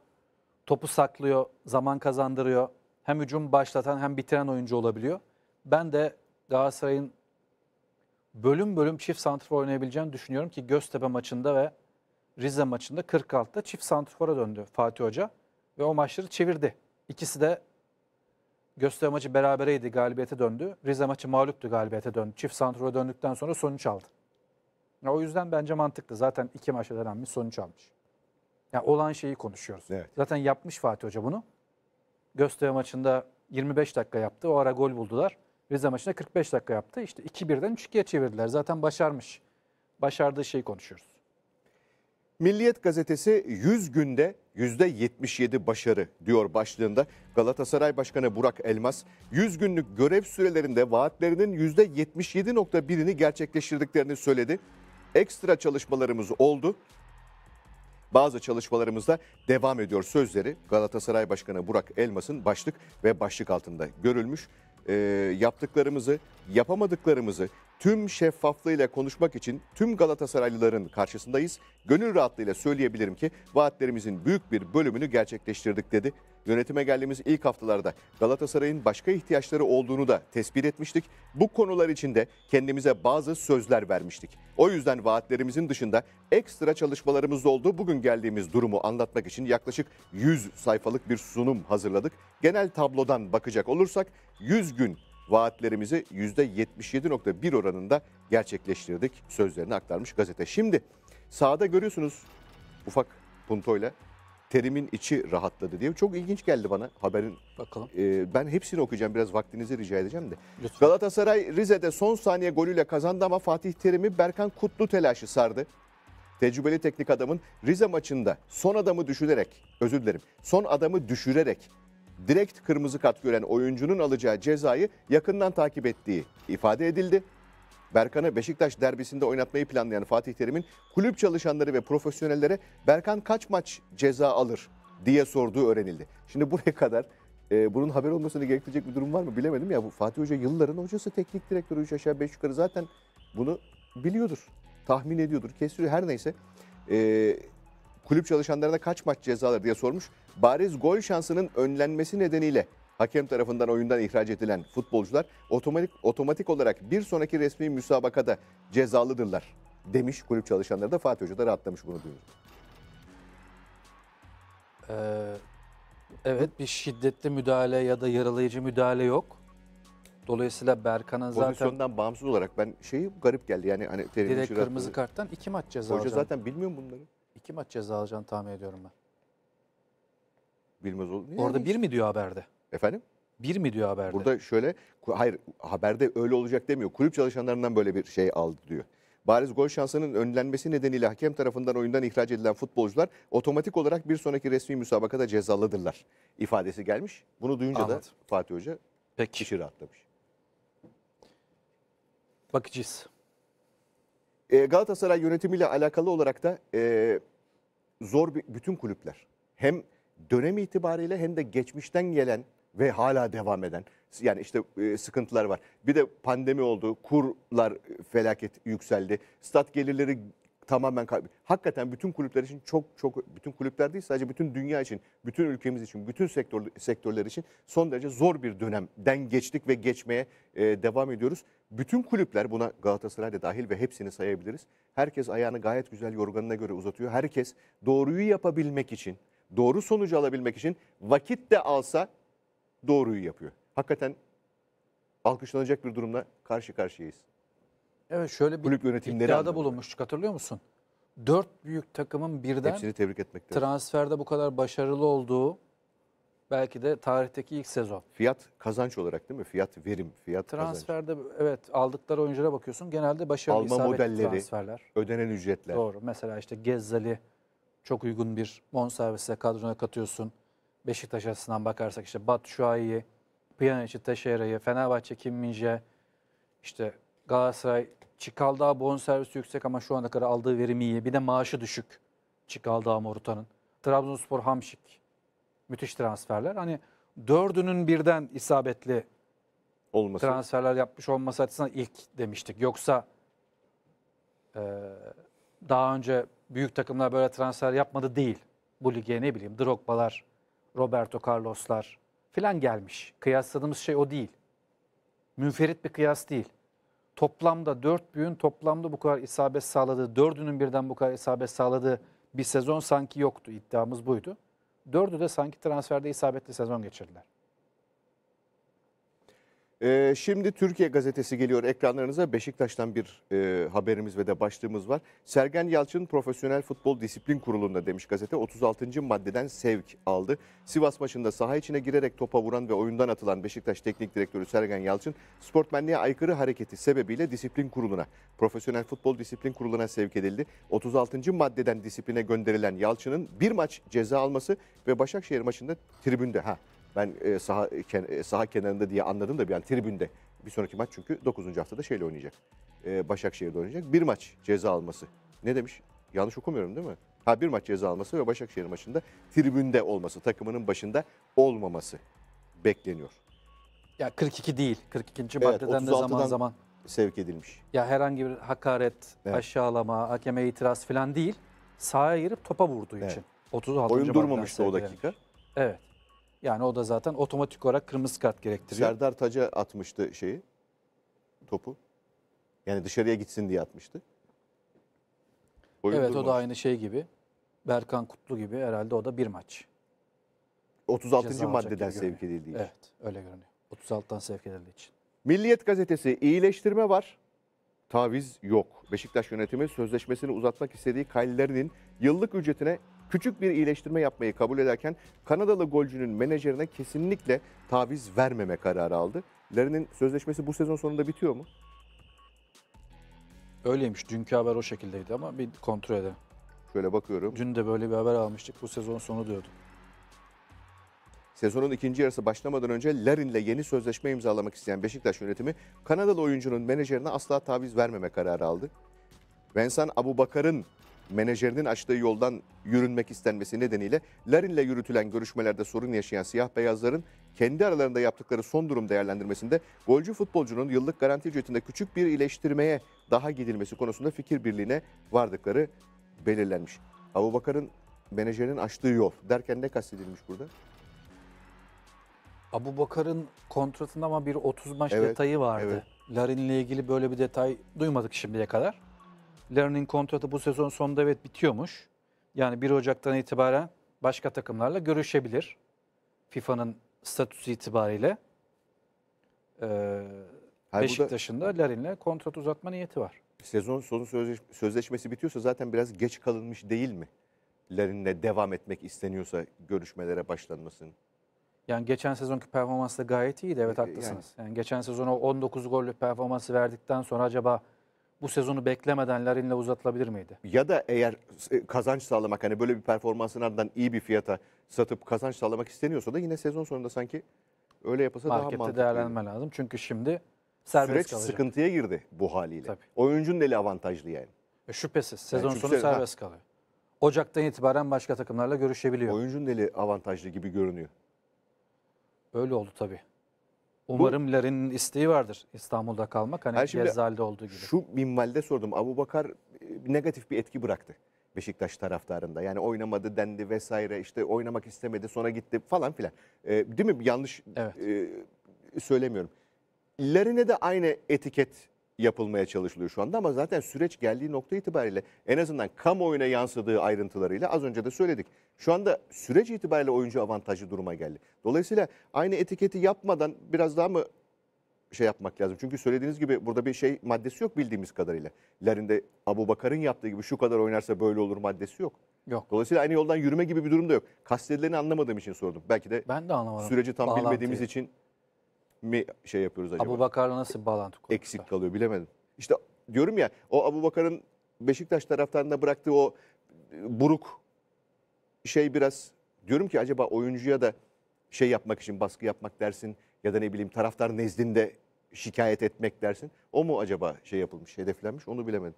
Topu saklıyor, zaman kazandırıyor. Hem hücum başlatan hem bitiren oyuncu olabiliyor. Ben de Galatasaray'ın bölüm bölüm çift santrfor oynayabileceğini düşünüyorum ki Göztepe maçında ve Rize maçında 46'da çift santrfora döndü Fatih Hoca ve o maçları çevirdi. İkisi de Göztepe maçı berabereydi, galibiyete döndü. Rize maçı mağluptu, galibiyete döndü. Çift santrfora döndükten sonra sonuç aldı o yüzden bence mantıklı. Zaten iki maçta da bir sonuç almış. Yani olan şeyi konuşuyoruz. Evet. Zaten yapmış Fatih Hoca bunu. Göztepe maçında 25 dakika yaptı. O ara gol buldular. Rize maçında 45 dakika yaptı. İşte 2-1'den 3-2'ye çevirdiler. Zaten başarmış. Başardığı şeyi konuşuyoruz. Milliyet gazetesi 100 günde %77 başarı diyor başlığında. Galatasaray Başkanı Burak Elmas 100 günlük görev sürelerinde vaatlerinin %77.1'ini gerçekleştirdiklerini söyledi ekstra çalışmalarımız oldu. Bazı çalışmalarımızda devam ediyor sözleri Galatasaray Başkanı Burak Elmas'ın başlık ve başlık altında görülmüş. E, yaptıklarımızı, yapamadıklarımızı, tüm şeffaflığıyla konuşmak için tüm Galatasaraylıların karşısındayız. Gönül rahatlığıyla söyleyebilirim ki vaatlerimizin büyük bir bölümünü gerçekleştirdik dedi. Yönetime geldiğimiz ilk haftalarda Galatasaray'ın başka ihtiyaçları olduğunu da tespit etmiştik. Bu konular için de kendimize bazı sözler vermiştik. O yüzden vaatlerimizin dışında ekstra çalışmalarımız da oldu. Bugün geldiğimiz durumu anlatmak için yaklaşık 100 sayfalık bir sunum hazırladık. Genel tablodan bakacak olursak 100 gün vaatlerimizi %77.1 oranında gerçekleştirdik sözlerini aktarmış gazete. Şimdi sağda görüyorsunuz ufak puntoyla terimin içi rahatladı diye. Çok ilginç geldi bana haberin. Bakalım. E, ben hepsini okuyacağım biraz vaktinizi rica edeceğim de. Lütfen. Galatasaray Rize'de son saniye golüyle kazandı ama Fatih Terim'i Berkan Kutlu telaşı sardı. Tecrübeli teknik adamın Rize maçında son adamı düşürerek, özür dilerim, son adamı düşürerek direkt kırmızı kart gören oyuncunun alacağı cezayı yakından takip ettiği ifade edildi. Berkan'ı Beşiktaş derbisinde oynatmayı planlayan Fatih Terim'in kulüp çalışanları ve profesyonellere Berkan kaç maç ceza alır diye sorduğu öğrenildi. Şimdi buraya kadar e, bunun haber olmasını gerektirecek bir durum var mı bilemedim ya. Bu Fatih Hoca yılların hocası, teknik direktörü 3 aşağı 5 yukarı zaten bunu biliyordur. Tahmin ediyordur, kesiyor her neyse. E, kulüp çalışanlarına kaç maç cezalar diye sormuş. Bariz gol şansının önlenmesi nedeniyle hakem tarafından oyundan ihraç edilen futbolcular otomatik, otomatik olarak bir sonraki resmi müsabakada cezalıdırlar demiş kulüp çalışanları da Fatih Hoca da rahatlamış bunu diyor. Ee, evet bir şiddetli müdahale ya da yaralayıcı müdahale yok. Dolayısıyla Berkan'a zaten... Pozisyondan bağımsız olarak ben şeyi garip geldi yani hani... Direkt kırmızı karttan iki maç ceza Hoca alacağım. zaten bilmiyor mu bunları? İki maç ceza alacağını tahmin ediyorum ben. Bilmez olur. Orada bir mi diyor haberde? Efendim? Bir mi diyor haberde? Burada şöyle, hayır haberde öyle olacak demiyor. Kulüp çalışanlarından böyle bir şey aldı diyor. Bariz gol şansının önlenmesi nedeniyle hakem tarafından oyundan ihraç edilen futbolcular otomatik olarak bir sonraki resmi müsabakada cezalıdırlar ifadesi gelmiş. Bunu duyunca Anladım. da Fatih Hoca Peki. kişi rahatlamış. Bakacağız. E, Galatasaray yönetimiyle alakalı olarak da e, zor bir, bütün kulüpler. Hem dönem itibariyle hem de geçmişten gelen ve hala devam eden yani işte e, sıkıntılar var. Bir de pandemi oldu, kurlar felaket yükseldi. Stat gelirleri tamamen Hakikaten bütün kulüpler için çok çok bütün kulüpler değil sadece bütün dünya için, bütün ülkemiz için, bütün sektör sektörler için son derece zor bir dönemden geçtik ve geçmeye e, devam ediyoruz. Bütün kulüpler buna Galatasaray da dahil ve hepsini sayabiliriz. Herkes ayağını gayet güzel yorganına göre uzatıyor. Herkes doğruyu yapabilmek için, doğru sonucu alabilmek için vakit de alsa doğruyu yapıyor. Hakikaten alkışlanacak bir durumla karşı karşıyayız. Evet şöyle bir kulüp yönetimleri iddiada bulunmuş hatırlıyor musun? Dört büyük takımın birden Hepsini tebrik etmek transferde bu kadar başarılı olduğu belki de tarihteki ilk sezon. Fiyat kazanç olarak değil mi? Fiyat verim, fiyat Transferde evet aldıkları oyunculara bakıyorsun genelde başarılı Alma isabetli modelleri, transferler. ödenen ücretler. Doğru mesela işte Gezzali çok uygun bir bonservisle kadrona katıyorsun. Beşiktaş açısından bakarsak işte Batu Şuayi'yi, Piyanic'i, Teşehir'i, Fenerbahçe, Kim işte Galatasaray Çikaldağ bonservisi yüksek ama şu ana kadar aldığı verim iyi. Bir de maaşı düşük Çikaldağ Morutan'ın. Trabzonspor Hamşik. Müthiş transferler. Hani dördünün birden isabetli olması. transferler yapmış olması açısından ilk demiştik. Yoksa e, daha önce büyük takımlar böyle transfer yapmadı değil. Bu lige ne bileyim Drogba'lar, Roberto Carlos'lar filan gelmiş. Kıyasladığımız şey o değil. Münferit bir kıyas değil toplamda dört büyün toplamda bu kadar isabet sağladığı, dördünün birden bu kadar isabet sağladığı bir sezon sanki yoktu. İddiamız buydu. Dördü de sanki transferde isabetli sezon geçirdiler. Ee, şimdi Türkiye gazetesi geliyor ekranlarınıza. Beşiktaş'tan bir e, haberimiz ve de başlığımız var. Sergen Yalçın Profesyonel Futbol Disiplin Kurulu'nda demiş gazete 36. maddeden sevk aldı. Sivas maçında saha içine girerek topa vuran ve oyundan atılan Beşiktaş Teknik Direktörü Sergen Yalçın sportmenliğe aykırı hareketi sebebiyle disiplin kuruluna, Profesyonel Futbol Disiplin Kurulu'na sevk edildi. 36. maddeden disipline gönderilen Yalçın'ın bir maç ceza alması ve Başakşehir maçında tribünde ha ben e, saha, e, saha kenarında diye anladım da bir an tribünde. Bir sonraki maç çünkü 9. haftada şeyle oynayacak. E, Başakşehir'de oynayacak. Bir maç ceza alması. Ne demiş? Yanlış okumuyorum değil mi? Ha bir maç ceza alması ve Başakşehir maçında tribünde olması, takımının başında olmaması bekleniyor. Ya 42 değil. 42. Evet, maddeden de zaman zaman sevk edilmiş. Ya herhangi bir hakaret, evet. aşağılama, hakeme itiraz falan değil. Sahaya girip topa vurduğu evet. için. 36. Oyun durmamıştı o dakika. Edilmiş. Evet. Yani o da zaten otomatik olarak kırmızı kart gerektiriyor. Serdar Taca atmıştı şeyi, topu. Yani dışarıya gitsin diye atmıştı. Oyun evet durmamış. o da aynı şey gibi. Berkan Kutlu gibi herhalde o da bir maç. 36. Ceza maddeden sevk edildiği için. Evet öyle görünüyor. 36'dan sevk edildiği için. Milliyet gazetesi iyileştirme var, taviz yok. Beşiktaş yönetimi sözleşmesini uzatmak istediği Kaylilerinin yıllık ücretine küçük bir iyileştirme yapmayı kabul ederken Kanadalı golcünün menajerine kesinlikle taviz vermeme kararı aldı. Larry'nin sözleşmesi bu sezon sonunda bitiyor mu? Öyleymiş. Dünkü haber o şekildeydi ama bir kontrol edelim. Şöyle bakıyorum. Dün de böyle bir haber almıştık. Bu sezon sonu diyordu. Sezonun ikinci yarısı başlamadan önce Larin'le yeni sözleşme imzalamak isteyen Beşiktaş yönetimi Kanadalı oyuncunun menajerine asla taviz vermeme kararı aldı. Vensan Abu Bakar'ın menajerinin açtığı yoldan yürünmek istenmesi nedeniyle Larin'le yürütülen görüşmelerde sorun yaşayan siyah beyazların kendi aralarında yaptıkları son durum değerlendirmesinde golcü futbolcunun yıllık garanti ücretinde küçük bir iyileştirmeye daha gidilmesi konusunda fikir birliğine vardıkları belirlenmiş. Abu Bakar'ın menajerin açtığı yol derken ne kastedilmiş burada? Abu Bakar'ın kontratında ama bir 30 maç Evet, detayı vardı. evet. Larin'le ilgili böyle bir detay duymadık şimdiye kadar. Larry'nin kontratı bu sezon sonunda evet bitiyormuş. Yani 1 Ocak'tan itibaren başka takımlarla görüşebilir. FIFA'nın statüsü itibariyle. Ee, Hayır, Beşiktaş'ın da Larin'le kontrat uzatma niyeti var. Sezon sonu sözleşmesi bitiyorsa zaten biraz geç kalınmış değil mi? Larin'le devam etmek isteniyorsa görüşmelere başlanmasının. Yani geçen sezonki performansı da gayet iyiydi. Evet e, e, haklısınız. Yani, yani geçen sezon o 19 gollü performansı verdikten sonra acaba bu sezonu beklemeden Larin'le uzatılabilir miydi? Ya da eğer e, kazanç sağlamak hani böyle bir performansın ardından iyi bir fiyata satıp kazanç sağlamak isteniyorsa da yine sezon sonunda sanki öyle yapasa daha mantıklı. Markette değerlenme lazım. Çünkü şimdi serbest Süreç kalacak. sıkıntıya girdi bu haliyle. Tabii. Oyuncunun eli avantajlı yani. E şüphesiz. Sezon yani sonu serbest ha. kalıyor. Ocaktan itibaren başka takımlarla görüşebiliyor. Oyuncunun eli avantajlı gibi görünüyor. Öyle oldu tabii. Umarım Larin'in isteği vardır İstanbul'da kalmak. Hani şimdi Gezzal'de olduğu gibi. Şu minvalde sordum. Abu Bakar e, negatif bir etki bıraktı Beşiktaş taraftarında. Yani oynamadı dendi vesaire işte oynamak istemedi sonra gitti falan filan. ee, değil mi? Yanlış evet. e, söylemiyorum. Lerine de aynı etiket yapılmaya çalışılıyor şu anda ama zaten süreç geldiği nokta itibariyle en azından kamuoyuna yansıdığı ayrıntılarıyla az önce de söyledik. Şu anda süreç itibariyle oyuncu avantajı duruma geldi. Dolayısıyla aynı etiketi yapmadan biraz daha mı şey yapmak lazım? Çünkü söylediğiniz gibi burada bir şey maddesi yok bildiğimiz kadarıyla. Lerinde Abu Bakar'ın yaptığı gibi şu kadar oynarsa böyle olur maddesi yok. Yok. Dolayısıyla aynı yoldan yürüme gibi bir durum da yok. Kastedilerini anlamadığım için sordum. Belki de, ben de anlamadım. süreci tam Bağlantıyı. bilmediğimiz için mi şey yapıyoruz acaba? Abu Bakar'la nasıl bir bağlantı kurmuşlar? Eksik kalıyor bilemedim. İşte diyorum ya o Abu Bakar'ın Beşiktaş taraftarında bıraktığı o e, buruk şey biraz diyorum ki acaba oyuncuya da şey yapmak için baskı yapmak dersin ya da ne bileyim taraftar nezdinde şikayet etmek dersin. O mu acaba şey yapılmış, hedeflenmiş onu bilemedim.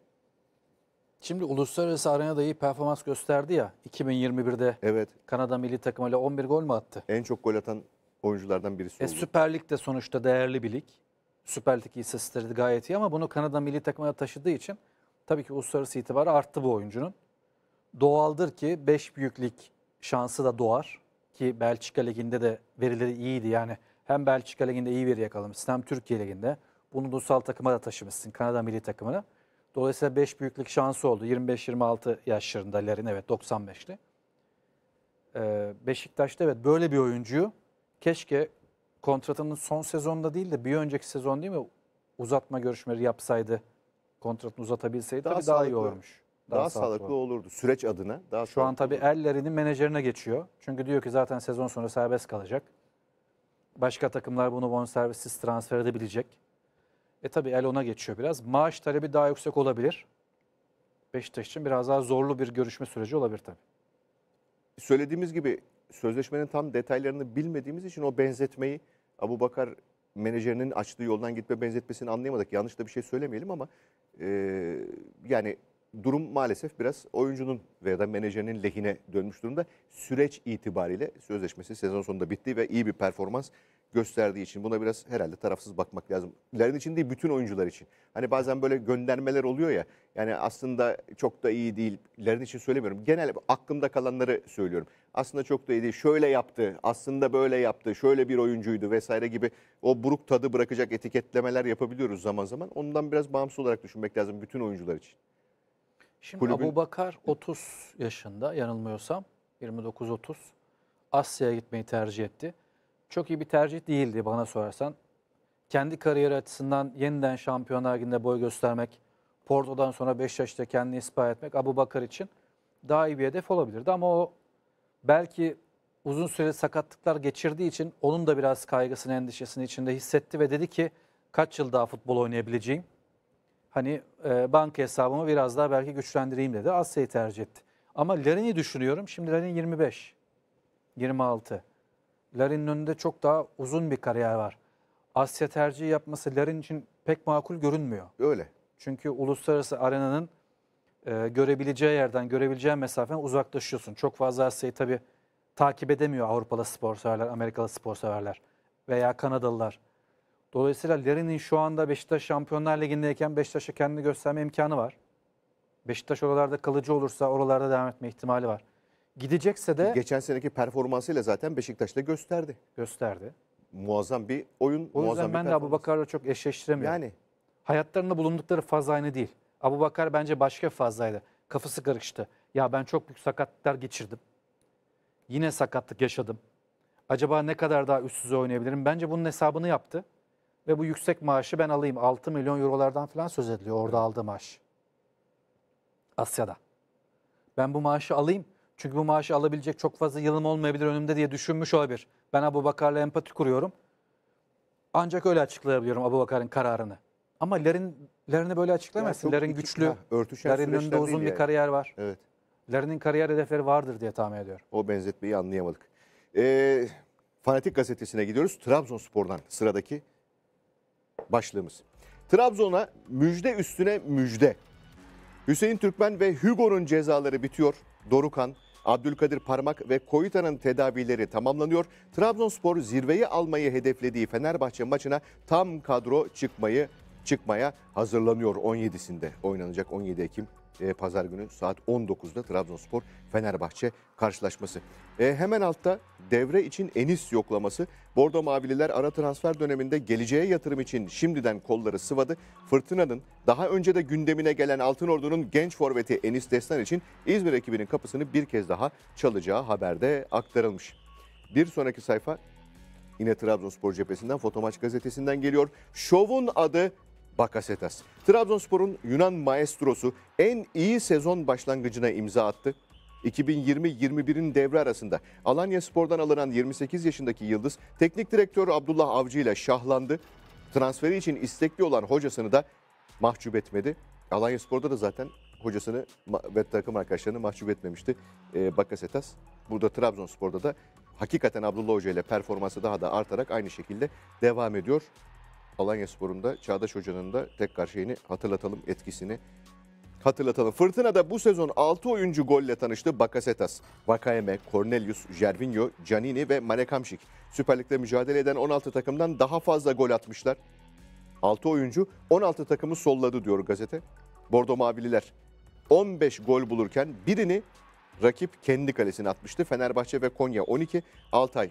Şimdi uluslararası arenada iyi performans gösterdi ya 2021'de. Evet. Kanada milli takımıyla 11 gol mü attı? En çok gol atan oyunculardan birisi e, Süper Lig de sonuçta değerli bir lig. Süper Lig'deki istatistikleri gayet iyi ama bunu Kanada milli takımına taşıdığı için tabii ki uluslararası itibarı arttı bu oyuncunun. Doğaldır ki 5 büyük şansı da doğar ki Belçika liginde de verileri iyiydi. Yani hem Belçika liginde iyi veri yakalamışsın hem Türkiye liginde. Bunu ulusal takıma da taşımışsın Kanada milli takımına. Dolayısıyla 5 büyüklük şansı oldu. 25-26 yaşlarında Larin evet 95'li. Ee, Beşiktaş'ta evet böyle bir oyuncuyu keşke kontratının son sezonda değil de bir önceki sezon değil mi uzatma görüşmeleri yapsaydı kontratını uzatabilseydi daha, tabii daha iyi olurmuş. Daha, daha sağlıklı, sağlıklı olurdu süreç adına. Daha Şu an tabii Ellerinin menajerine geçiyor. Çünkü diyor ki zaten sezon sonu serbest kalacak. Başka takımlar bunu bonservissiz transfer edebilecek. E tabii el ona geçiyor biraz. Maaş talebi daha yüksek olabilir. Beşiktaş için biraz daha zorlu bir görüşme süreci olabilir tabii. Söylediğimiz gibi sözleşmenin tam detaylarını bilmediğimiz için o benzetmeyi Abu Bakar menajerinin açtığı yoldan gitme benzetmesini anlayamadık. Yanlış da bir şey söylemeyelim ama e, yani durum maalesef biraz oyuncunun veya da menajerinin lehine dönmüş durumda. Süreç itibariyle sözleşmesi sezon sonunda bitti ve iyi bir performans gösterdiği için buna biraz herhalde tarafsız bakmak lazım. Lerin için değil bütün oyuncular için. Hani bazen böyle göndermeler oluyor ya. Yani aslında çok da iyi değil. Lerin için söylemiyorum. Genel aklımda kalanları söylüyorum. Aslında çok da iyi değil. Şöyle yaptı, aslında böyle yaptı, şöyle bir oyuncuydu vesaire gibi o buruk tadı bırakacak etiketlemeler yapabiliyoruz zaman zaman. Ondan biraz bağımsız olarak düşünmek lazım bütün oyuncular için. Şimdi Kulübün... Abu Bakar 30 yaşında yanılmıyorsam 29-30 Asya'ya gitmeyi tercih etti çok iyi bir tercih değildi bana sorarsan. Kendi kariyeri açısından yeniden Şampiyonlar Ligi'nde boy göstermek, Porto'dan sonra yaşta kendini ispat etmek Abu Bakar için daha iyi bir hedef olabilirdi. Ama o belki uzun süre sakatlıklar geçirdiği için onun da biraz kaygısını, endişesini içinde hissetti ve dedi ki kaç yıl daha futbol oynayabileceğim? Hani e, banka hesabımı biraz daha belki güçlendireyim dedi. Asya'yı tercih etti. Ama Larin'i düşünüyorum. Şimdi Larin 25, 26. Larin'in önünde çok daha uzun bir kariyer var. Asya tercihi yapması Larin için pek makul görünmüyor. Öyle. Çünkü uluslararası arenanın e, görebileceği yerden, görebileceği mesafen uzaklaşıyorsun. Çok fazla Asya'yı tabii takip edemiyor Avrupalı spor severler, Amerikalı spor severler veya Kanadalılar. Dolayısıyla Larin'in şu anda Beşiktaş Şampiyonlar Ligi'ndeyken Beşiktaş'a kendini gösterme imkanı var. Beşiktaş oralarda kalıcı olursa oralarda devam etme ihtimali var. Gidecekse de Geçen seneki performansıyla zaten Beşiktaş'ta gösterdi. gösterdi. Muazzam bir oyun, O muazzam yüzden ben bir de Abu Bakar'la çok eşleştiremiyorum. Yani Hayatlarında bulundukları faz aynı değil. Abu Bakar bence başka bir Kafası karıştı. Ya ben çok büyük sakatlıklar geçirdim. Yine sakatlık yaşadım. Acaba ne kadar daha üst oynayabilirim? Bence bunun hesabını yaptı. Ve bu yüksek maaşı ben alayım. 6 milyon eurolardan falan söz ediliyor orada aldığı maaş. Asya'da. Ben bu maaşı alayım. Çünkü bu maaşı alabilecek çok fazla yılım olmayabilir önümde diye düşünmüş olabilir. Ben Abu Bakar'la empati kuruyorum. Ancak öyle açıklayabiliyorum Abu Bakar'ın kararını. Ama Lerin, Lerin'i böyle açıklayamazsın. Lerin güçlü. örtüşen Lerin'in önünde uzun yani. bir kariyer var. Evet. Lerin'in kariyer hedefleri vardır diye tahmin ediyorum. O benzetmeyi anlayamadık. Ee, Fanatik gazetesine gidiyoruz. Trabzonspor'dan sıradaki başlığımız. Trabzon'a müjde üstüne müjde. Hüseyin Türkmen ve Hugo'nun cezaları bitiyor. Dorukan, Abdülkadir Parmak ve Koyuta'nın tedavileri tamamlanıyor. Trabzonspor zirveyi almayı hedeflediği Fenerbahçe maçına tam kadro çıkmayı çıkmaya hazırlanıyor 17'sinde oynanacak 17 Ekim e, pazar günü saat 19'da Trabzonspor Fenerbahçe karşılaşması. E, hemen altta devre için Enis yoklaması. Bordo Mavililer ara transfer döneminde geleceğe yatırım için şimdiden kolları sıvadı. Fırtına'nın daha önce de gündemine gelen Altın Ordu'nun genç forveti Enis Destan için İzmir ekibinin kapısını bir kez daha çalacağı haberde aktarılmış. Bir sonraki sayfa Yine Trabzonspor cephesinden Fotomaç gazetesinden geliyor. Şovun adı Bakasetas. Trabzonspor'un Yunan maestrosu en iyi sezon başlangıcına imza attı. 2020-21'in devre arasında Alanya Spor'dan alınan 28 yaşındaki Yıldız, teknik direktör Abdullah Avcı ile şahlandı. Transferi için istekli olan hocasını da mahcup etmedi. Alanya Spor'da da zaten hocasını ve takım arkadaşlarını mahcup etmemişti ee, Bakasetas. Burada Trabzonspor'da da hakikaten Abdullah Hoca ile performansı daha da artarak aynı şekilde devam ediyor. Alanya Spor'unda Çağdaş Hoca'nın da tekrar şeyini hatırlatalım etkisini hatırlatalım. Fırtına da bu sezon 6 oyuncu golle tanıştı. Bakasetas, Vakayeme, Cornelius, Jervinho, Canini ve Marekamşik. Süper Lig'de mücadele eden 16 takımdan daha fazla gol atmışlar. 6 oyuncu 16 takımı solladı diyor gazete. Bordo Mavililer 15 gol bulurken birini rakip kendi kalesine atmıştı. Fenerbahçe ve Konya 12, Altay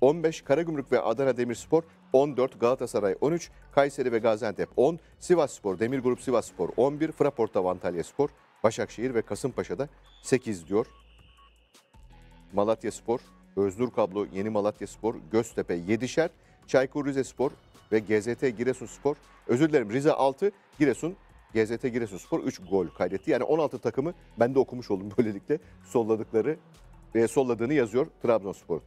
15 Karagümrük ve Adana Demirspor 14 Galatasaray 13 Kayseri ve Gaziantep 10 Sivasspor Demir Grup Sivasspor 11 Fraporta Antalya Spor Başakşehir ve Kasımpaşa'da 8 diyor. Malatya Spor, Özgür Kablo, Yeni Malatya Spor, Göztepe 7'şer, Çaykur Rizespor ve GZT Giresunspor. Özür dilerim Rize 6, Giresun GZT Giresun Spor 3 gol kaydetti. Yani 16 takımı ben de okumuş oldum böylelikle solladıkları ve solladığını yazıyor Trabzonspor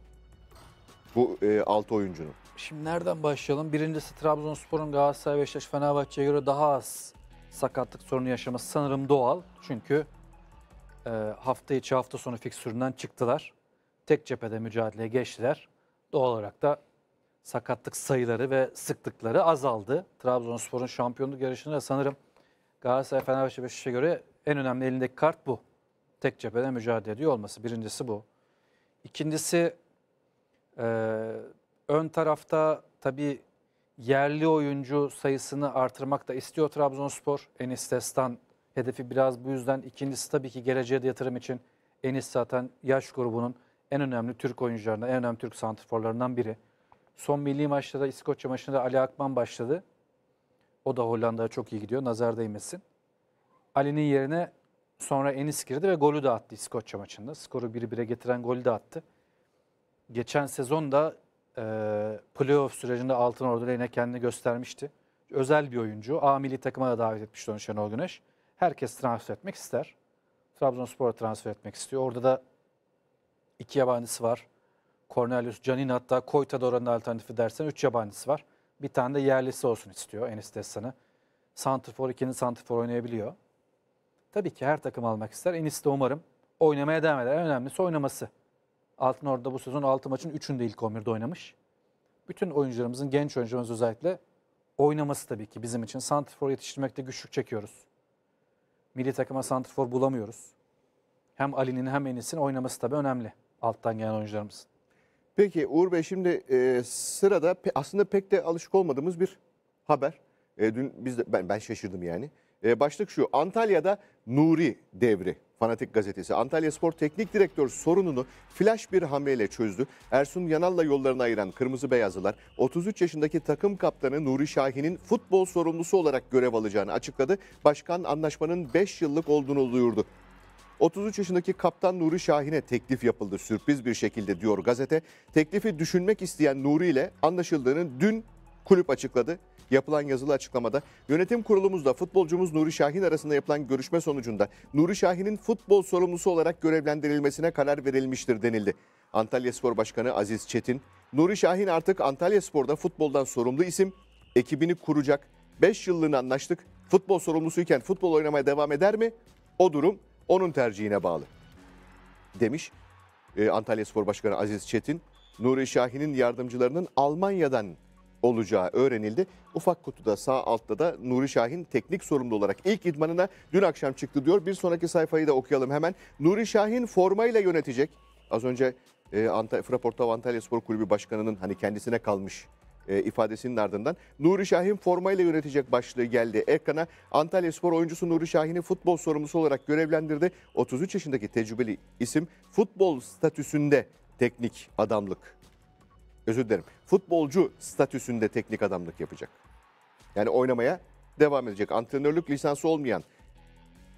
bu e, 6 oyuncunun? Şimdi nereden başlayalım? Birincisi Trabzonspor'un Galatasaray, Beşiktaş, Fenerbahçe'ye göre daha az sakatlık sorunu yaşaması sanırım doğal. Çünkü e, hafta içi hafta sonu fiksüründen çıktılar. Tek cephede mücadeleye geçtiler. Doğal olarak da sakatlık sayıları ve sıklıkları azaldı. Trabzonspor'un şampiyonluk yarışında sanırım Galatasaray, Fenerbahçe, Beşiktaş'a göre en önemli elindeki kart bu. Tek cephede mücadele ediyor olması. Birincisi bu. İkincisi ee, ön tarafta tabii yerli oyuncu sayısını artırmak da istiyor Trabzonspor. Enis Destan hedefi biraz bu yüzden. ikincisi tabii ki geleceğe de yatırım için Enis zaten yaş grubunun en önemli Türk oyuncularından, en önemli Türk santrforlarından biri. Son milli maçta da İskoçya maçında Ali Akman başladı. O da Hollanda'ya çok iyi gidiyor. Nazar değmesin. Ali'nin yerine sonra Enis girdi ve golü de attı İskoçya maçında. Skoru 1-1'e getiren golü de attı geçen sezon da e, playoff sürecinde Altın Ordu'da yine kendini göstermişti. Özel bir oyuncu. A milli takıma da davet etmişti onu Şenol Güneş. Herkes transfer etmek ister. Trabzonspor'a transfer etmek istiyor. Orada da iki yabancısı var. Cornelius Canin hatta Koyta'da oranın alternatifi dersen üç yabancısı var. Bir tane de yerlisi olsun istiyor Enis Destan'ı. Santrfor 2'nin Santrfor oynayabiliyor. Tabii ki her takım almak ister. Enis de umarım oynamaya devam eder. En önemlisi oynaması. Altın Altınordu'da bu sezon 6 maçın 3'ünde ilk 11'de oynamış. Bütün oyuncularımızın, genç oyuncularımız özellikle oynaması tabii ki bizim için. Santrfor yetiştirmekte güçlük çekiyoruz. Milli takıma santrfor bulamıyoruz. Hem Ali'nin hem Enis'in oynaması tabii önemli alttan gelen oyuncularımız. Peki Uğur Bey şimdi e, sırada pe, aslında pek de alışık olmadığımız bir haber. E, dün biz de, ben, ben şaşırdım yani. E, başlık şu Antalya'da Nuri devri. Fanatik Gazetesi. Antalya Spor Teknik Direktör sorununu flash bir hamleyle çözdü. Ersun Yanal'la yollarını ayıran Kırmızı Beyazlılar 33 yaşındaki takım kaptanı Nuri Şahin'in futbol sorumlusu olarak görev alacağını açıkladı. Başkan anlaşmanın 5 yıllık olduğunu duyurdu. 33 yaşındaki kaptan Nuri Şahin'e teklif yapıldı sürpriz bir şekilde diyor gazete. Teklifi düşünmek isteyen Nuri ile anlaşıldığını dün kulüp açıkladı yapılan yazılı açıklamada yönetim kurulumuzda futbolcumuz Nuri Şahin arasında yapılan görüşme sonucunda Nuri Şahin'in futbol sorumlusu olarak görevlendirilmesine karar verilmiştir denildi. Antalya Spor Başkanı Aziz Çetin, Nuri Şahin artık Antalya Spor'da futboldan sorumlu isim, ekibini kuracak, 5 yıllığını anlaştık, futbol sorumlusuyken futbol oynamaya devam eder mi? O durum onun tercihine bağlı demiş e, Antalya Spor Başkanı Aziz Çetin. Nuri Şahin'in yardımcılarının Almanya'dan olacağı öğrenildi. Ufak kutuda sağ altta da Nuri Şahin teknik sorumlu olarak ilk idmanına dün akşam çıktı diyor. Bir sonraki sayfayı da okuyalım hemen. Nuri Şahin formayla yönetecek. Az önce e, Antalya, Fraportav Antalya Spor Kulübü Başkanı'nın hani kendisine kalmış e, ifadesinin ardından Nuri Şahin formayla yönetecek başlığı geldi. Ekrana Antalya Spor oyuncusu Nuri Şahin'i futbol sorumlusu olarak görevlendirdi. 33 yaşındaki tecrübeli isim futbol statüsünde teknik adamlık özür dilerim futbolcu statüsünde teknik adamlık yapacak. Yani oynamaya devam edecek. Antrenörlük lisansı olmayan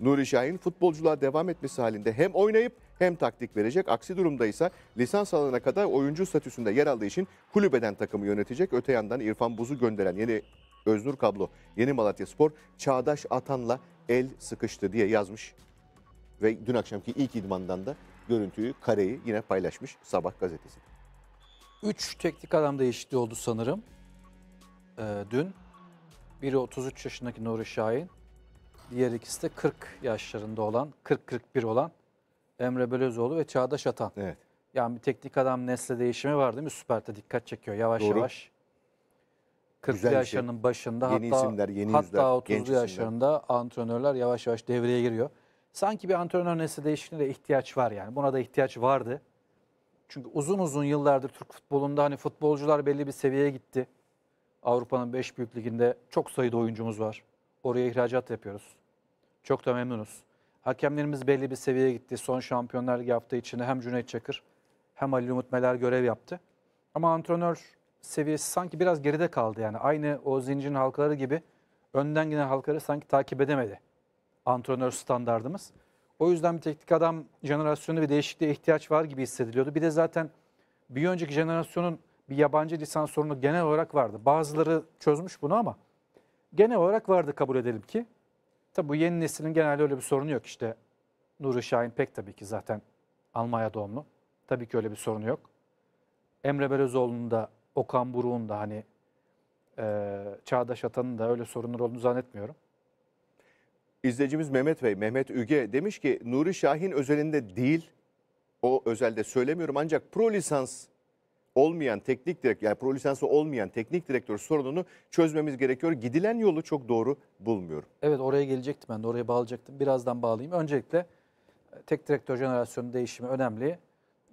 Nuri Şahin futbolculuğa devam etmesi halinde hem oynayıp hem taktik verecek. Aksi durumda ise lisans alana kadar oyuncu statüsünde yer aldığı için kulübeden takımı yönetecek. Öte yandan İrfan Buz'u gönderen yeni Öznur Kablo, Yeni Malatya Spor, Çağdaş Atan'la el sıkıştı diye yazmış. Ve dün akşamki ilk idmandan da görüntüyü, kareyi yine paylaşmış Sabah gazetesi. 3 teknik adam değişikliği oldu sanırım ee, dün. Biri 33 yaşındaki Nuri Şahin, diğer ikisi de 40 yaşlarında olan, 40-41 olan Emre Belözoğlu ve Çağdaş Atan. Evet. Yani bir teknik adam nesle değişimi var değil mi? Süper'de dikkat çekiyor yavaş Doğru. yavaş. 40 Güzel şey. yaşlarının şey. başında yeni hatta, isimler, yeni hatta yüzler, 30 yaşlarında isimler. antrenörler yavaş yavaş devreye giriyor. Sanki bir antrenör nesli değişikliğine de ihtiyaç var yani. Buna da ihtiyaç vardı. Çünkü uzun uzun yıllardır Türk futbolunda hani futbolcular belli bir seviyeye gitti. Avrupa'nın 5 büyük liginde çok sayıda oyuncumuz var. Oraya ihracat yapıyoruz. Çok da memnunuz. Hakemlerimiz belli bir seviyeye gitti. Son Şampiyonlar Ligi hafta içinde hem Cüneyt Çakır hem Ali Umut Meler görev yaptı. Ama antrenör seviyesi sanki biraz geride kaldı yani. Aynı o zincirin halkaları gibi önden giden halkaları sanki takip edemedi. Antrenör standardımız. O yüzden bir teknik adam jenerasyonu bir değişikliğe ihtiyaç var gibi hissediliyordu. Bir de zaten bir önceki jenerasyonun bir yabancı lisans sorunu genel olarak vardı. Bazıları çözmüş bunu ama genel olarak vardı kabul edelim ki. Tabi bu yeni neslin genelde öyle bir sorunu yok işte. Nuri Şahin pek tabii ki zaten Almanya doğumlu. Tabii ki öyle bir sorunu yok. Emre Belözoğlu'nun da Okan Buruk'un da hani e, Çağdaş Atan'ın da öyle sorunlar olduğunu zannetmiyorum. İzleyicimiz Mehmet Bey, Mehmet Üge demiş ki Nuri Şahin özelinde değil, o özelde söylemiyorum ancak pro lisans olmayan teknik direktör, yani pro lisansı olmayan teknik direktör sorununu çözmemiz gerekiyor. Gidilen yolu çok doğru bulmuyorum. Evet oraya gelecektim ben de oraya bağlayacaktım. Birazdan bağlayayım. Öncelikle e, tek direktör jenerasyonu değişimi önemli.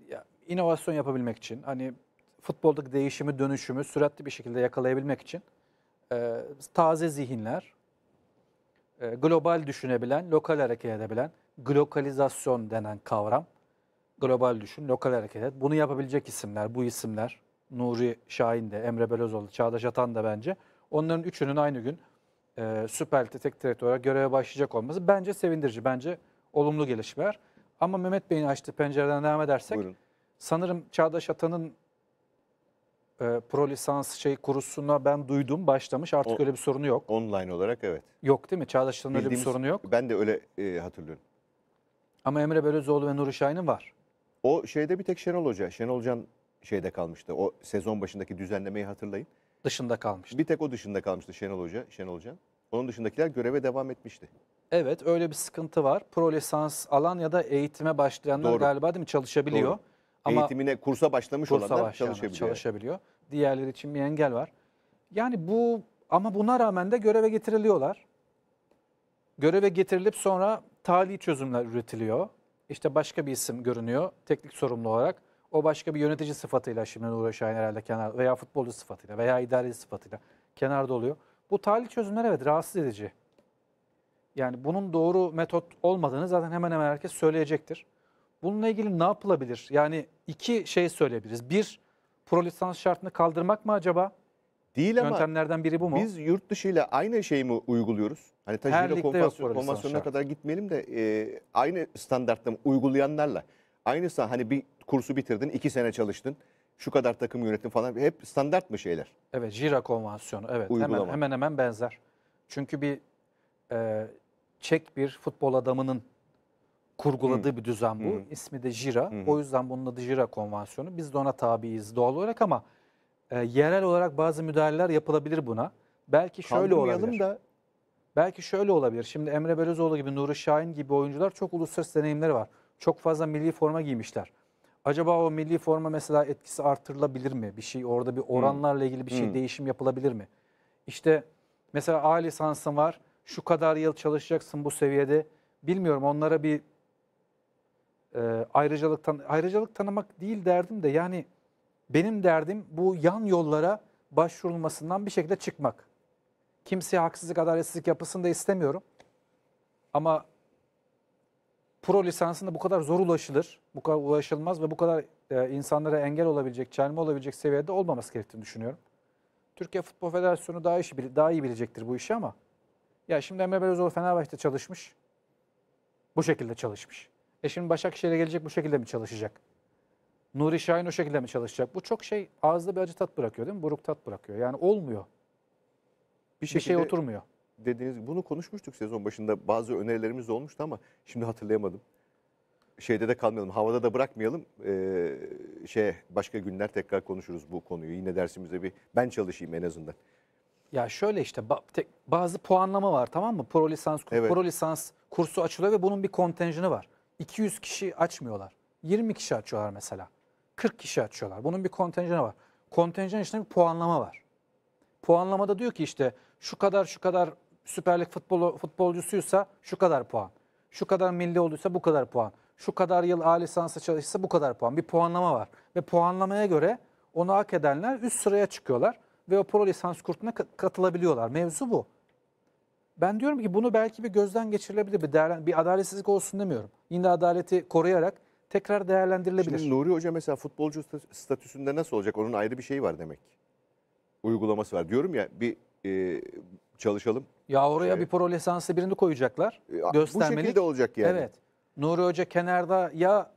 Ya, inovasyon yapabilmek için hani futboldaki değişimi, dönüşümü süratli bir şekilde yakalayabilmek için e, taze zihinler, e, global düşünebilen, lokal hareket edebilen, globalizasyon denen kavram. Global düşün, lokal hareket et. Bunu yapabilecek isimler, bu isimler Nuri Şahin de, Emre Belözoğlu, Çağdaş Atan da bence. Onların üçünün aynı gün e, Süper Lig'de tek direktör olarak göreve başlayacak olması bence sevindirici. Bence olumlu gelişmeler. Ama Mehmet Bey'in açtığı pencereden devam edersek Buyurun. sanırım Çağdaş Atan'ın e, pro lisans şey kurusuna ben duydum başlamış artık o, öyle bir sorunu yok. Online olarak evet. Yok değil mi? Çağdaşların öyle bir sorunu yok. Ben de öyle e, hatırlıyorum. Ama Emre Belözoğlu ve Nuri Şahin'in var. O şeyde bir tek Şenol Hoca. Şenol Can şeyde kalmıştı. O sezon başındaki düzenlemeyi hatırlayın. Dışında kalmıştı. Bir tek o dışında kalmıştı Şenol Hoca, Şenol Can. Onun dışındakiler göreve devam etmişti. Evet öyle bir sıkıntı var. Pro lisans alan ya da eğitime başlayanlar Doğru. galiba değil mi çalışabiliyor. Doğru. Ama eğitimine kursa başlamış kursa olanlar başlayanlar çalışabiliyor. çalışabiliyor. Diğerleri için bir engel var. Yani bu ama buna rağmen de göreve getiriliyorlar. Göreve getirilip sonra tali çözümler üretiliyor. İşte başka bir isim görünüyor teknik sorumlu olarak. O başka bir yönetici sıfatıyla şimdi Uğur Şahin herhalde kenar veya futbolcu sıfatıyla veya idari sıfatıyla kenarda oluyor. Bu talih çözümler evet rahatsız edici. Yani bunun doğru metot olmadığını zaten hemen hemen herkes söyleyecektir. Bununla ilgili ne yapılabilir? Yani iki şey söyleyebiliriz. Bir, pro lisans şartını kaldırmak mı acaba? Değil ama Yöntemlerden biri bu mu? Biz yurt dışı ile aynı şeyi mi uyguluyoruz? Hani tajıyla konvansiyon, konvansiyonuna kadar gitmeyelim de e, aynı standartta uygulayanlarla. Aynı hani bir kursu bitirdin, iki sene çalıştın, şu kadar takım yönettin falan hep standart mı şeyler? Evet, Jira konvansiyonu evet hemen hemen hemen benzer. Çünkü bir e, Çek bir futbol adamının kurguladığı Hı. Hmm. bir düzen bu. Hı. Hmm. İsmi de JIRA. Hı. Hmm. O yüzden bunun adı JIRA konvansiyonu. Biz de ona tabiiz doğal olarak ama e, yerel olarak bazı müdahaleler yapılabilir buna. Belki şöyle olabilir. da Belki şöyle olabilir. Şimdi Emre Belözoğlu gibi, Nuri Şahin gibi oyuncular çok uluslararası deneyimleri var. Çok fazla milli forma giymişler. Acaba o milli forma mesela etkisi artırılabilir mi? Bir şey orada bir oranlarla ilgili bir şey Hı. değişim yapılabilir mi? İşte mesela A lisansın var. Şu kadar yıl çalışacaksın bu seviyede. Bilmiyorum onlara bir e, ee, ayrıcalıktan ayrıcalık tanımak değil derdim de yani benim derdim bu yan yollara başvurulmasından bir şekilde çıkmak. Kimseye haksızlık, adaletsizlik yapısını da istemiyorum. Ama pro lisansında bu kadar zor ulaşılır, bu kadar ulaşılmaz ve bu kadar e, insanlara engel olabilecek, çelme olabilecek seviyede olmaması gerektiğini düşünüyorum. Türkiye Futbol Federasyonu daha işi daha iyi bilecektir bu işi ama ya şimdi Emre Belözoğlu Fenerbahçe'de çalışmış. Bu şekilde çalışmış. E şimdi Başakşehir'e gelecek bu şekilde mi çalışacak? Nuri Şahin o şekilde mi çalışacak? Bu çok şey ağızda bir acı tat bırakıyor değil mi? Buruk tat bırakıyor. Yani olmuyor. Bir, şey bir şey oturmuyor. Dediğiniz gibi bunu konuşmuştuk sezon başında. Bazı önerilerimiz de olmuştu ama şimdi hatırlayamadım. Şeyde de kalmayalım, havada da bırakmayalım. Ee, şey başka günler tekrar konuşuruz bu konuyu. Yine dersimize bir ben çalışayım en azından. Ya şöyle işte bazı puanlama var tamam mı? Pro lisans, evet. pro lisans kursu açılıyor ve bunun bir kontenjanı var. 200 kişi açmıyorlar. 20 kişi açıyorlar mesela. 40 kişi açıyorlar. Bunun bir kontenjanı var. Kontenjan içinde bir puanlama var. Puanlamada diyor ki işte şu kadar şu kadar Süper Lig futbolu, futbolcusuysa şu kadar puan. Şu kadar milli olduysa bu kadar puan. Şu kadar yıl A lisansa çalışsa bu kadar puan. Bir puanlama var. Ve puanlamaya göre onu hak edenler üst sıraya çıkıyorlar. Ve o pro lisans kursuna katılabiliyorlar. Mevzu bu. Ben diyorum ki bunu belki bir gözden geçirilebilir, bir, değerlen, bir adaletsizlik olsun demiyorum. Yine adaleti koruyarak tekrar değerlendirilebilir. Şimdi Nuri Hoca mesela futbolcu statüsünde nasıl olacak? Onun ayrı bir şeyi var demek. Uygulaması var. Diyorum ya bir e, çalışalım. Ya oraya şey bir pro lisanslı birini koyacaklar. E, Göstermelik. Bu şekilde olacak yani. Evet. Nuri Hoca kenarda ya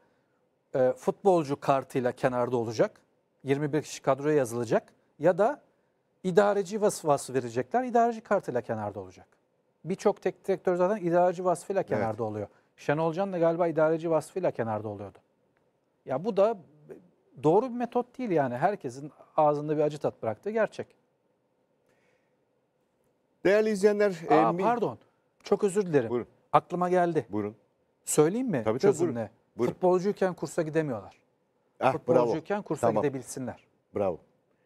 e, futbolcu kartıyla kenarda olacak. 21 kişi kadroya yazılacak. Ya da idareci vasfı verecekler. İdareci kartıyla kenarda olacak birçok tek direktör zaten idareci vasfıyla kenarda evet. oluyor. Şenol Can da galiba idareci vasfıyla kenarda oluyordu. Ya bu da doğru bir metot değil yani. Herkesin ağzında bir acı tat bıraktığı gerçek. Değerli izleyenler... Aa, e, pardon. Çok özür dilerim. Buyurun. Aklıma geldi. Buyurun. Söyleyeyim mi tabii, çok tabii, buyurun. ne? Buyurun. Futbolcuyken kursa gidemiyorlar. Ah, Futbolcuyken bravo. kursa tamam. gidebilsinler. Bravo.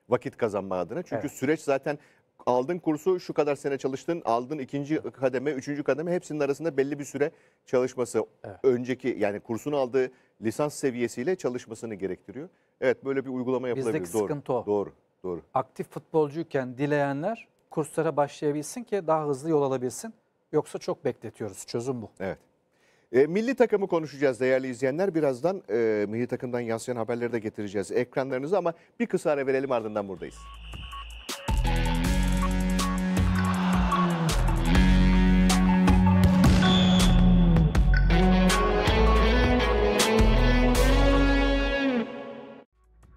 Vakit kazanma adına. Çünkü evet. süreç zaten aldın kursu şu kadar sene çalıştın, aldın ikinci kademe, üçüncü kademe hepsinin arasında belli bir süre çalışması. Evet. Önceki yani kursunu aldığı lisans seviyesiyle çalışmasını gerektiriyor. Evet böyle bir uygulama yapılabilir. Bizdeki doğru. sıkıntı o. Doğru, doğru. Aktif futbolcuyken dileyenler kurslara başlayabilsin ki daha hızlı yol alabilsin. Yoksa çok bekletiyoruz. Çözüm bu. Evet. E, milli takımı konuşacağız değerli izleyenler. Birazdan e, milli takımdan yansıyan haberleri de getireceğiz ekranlarınıza ama bir kısa ara verelim ardından buradayız.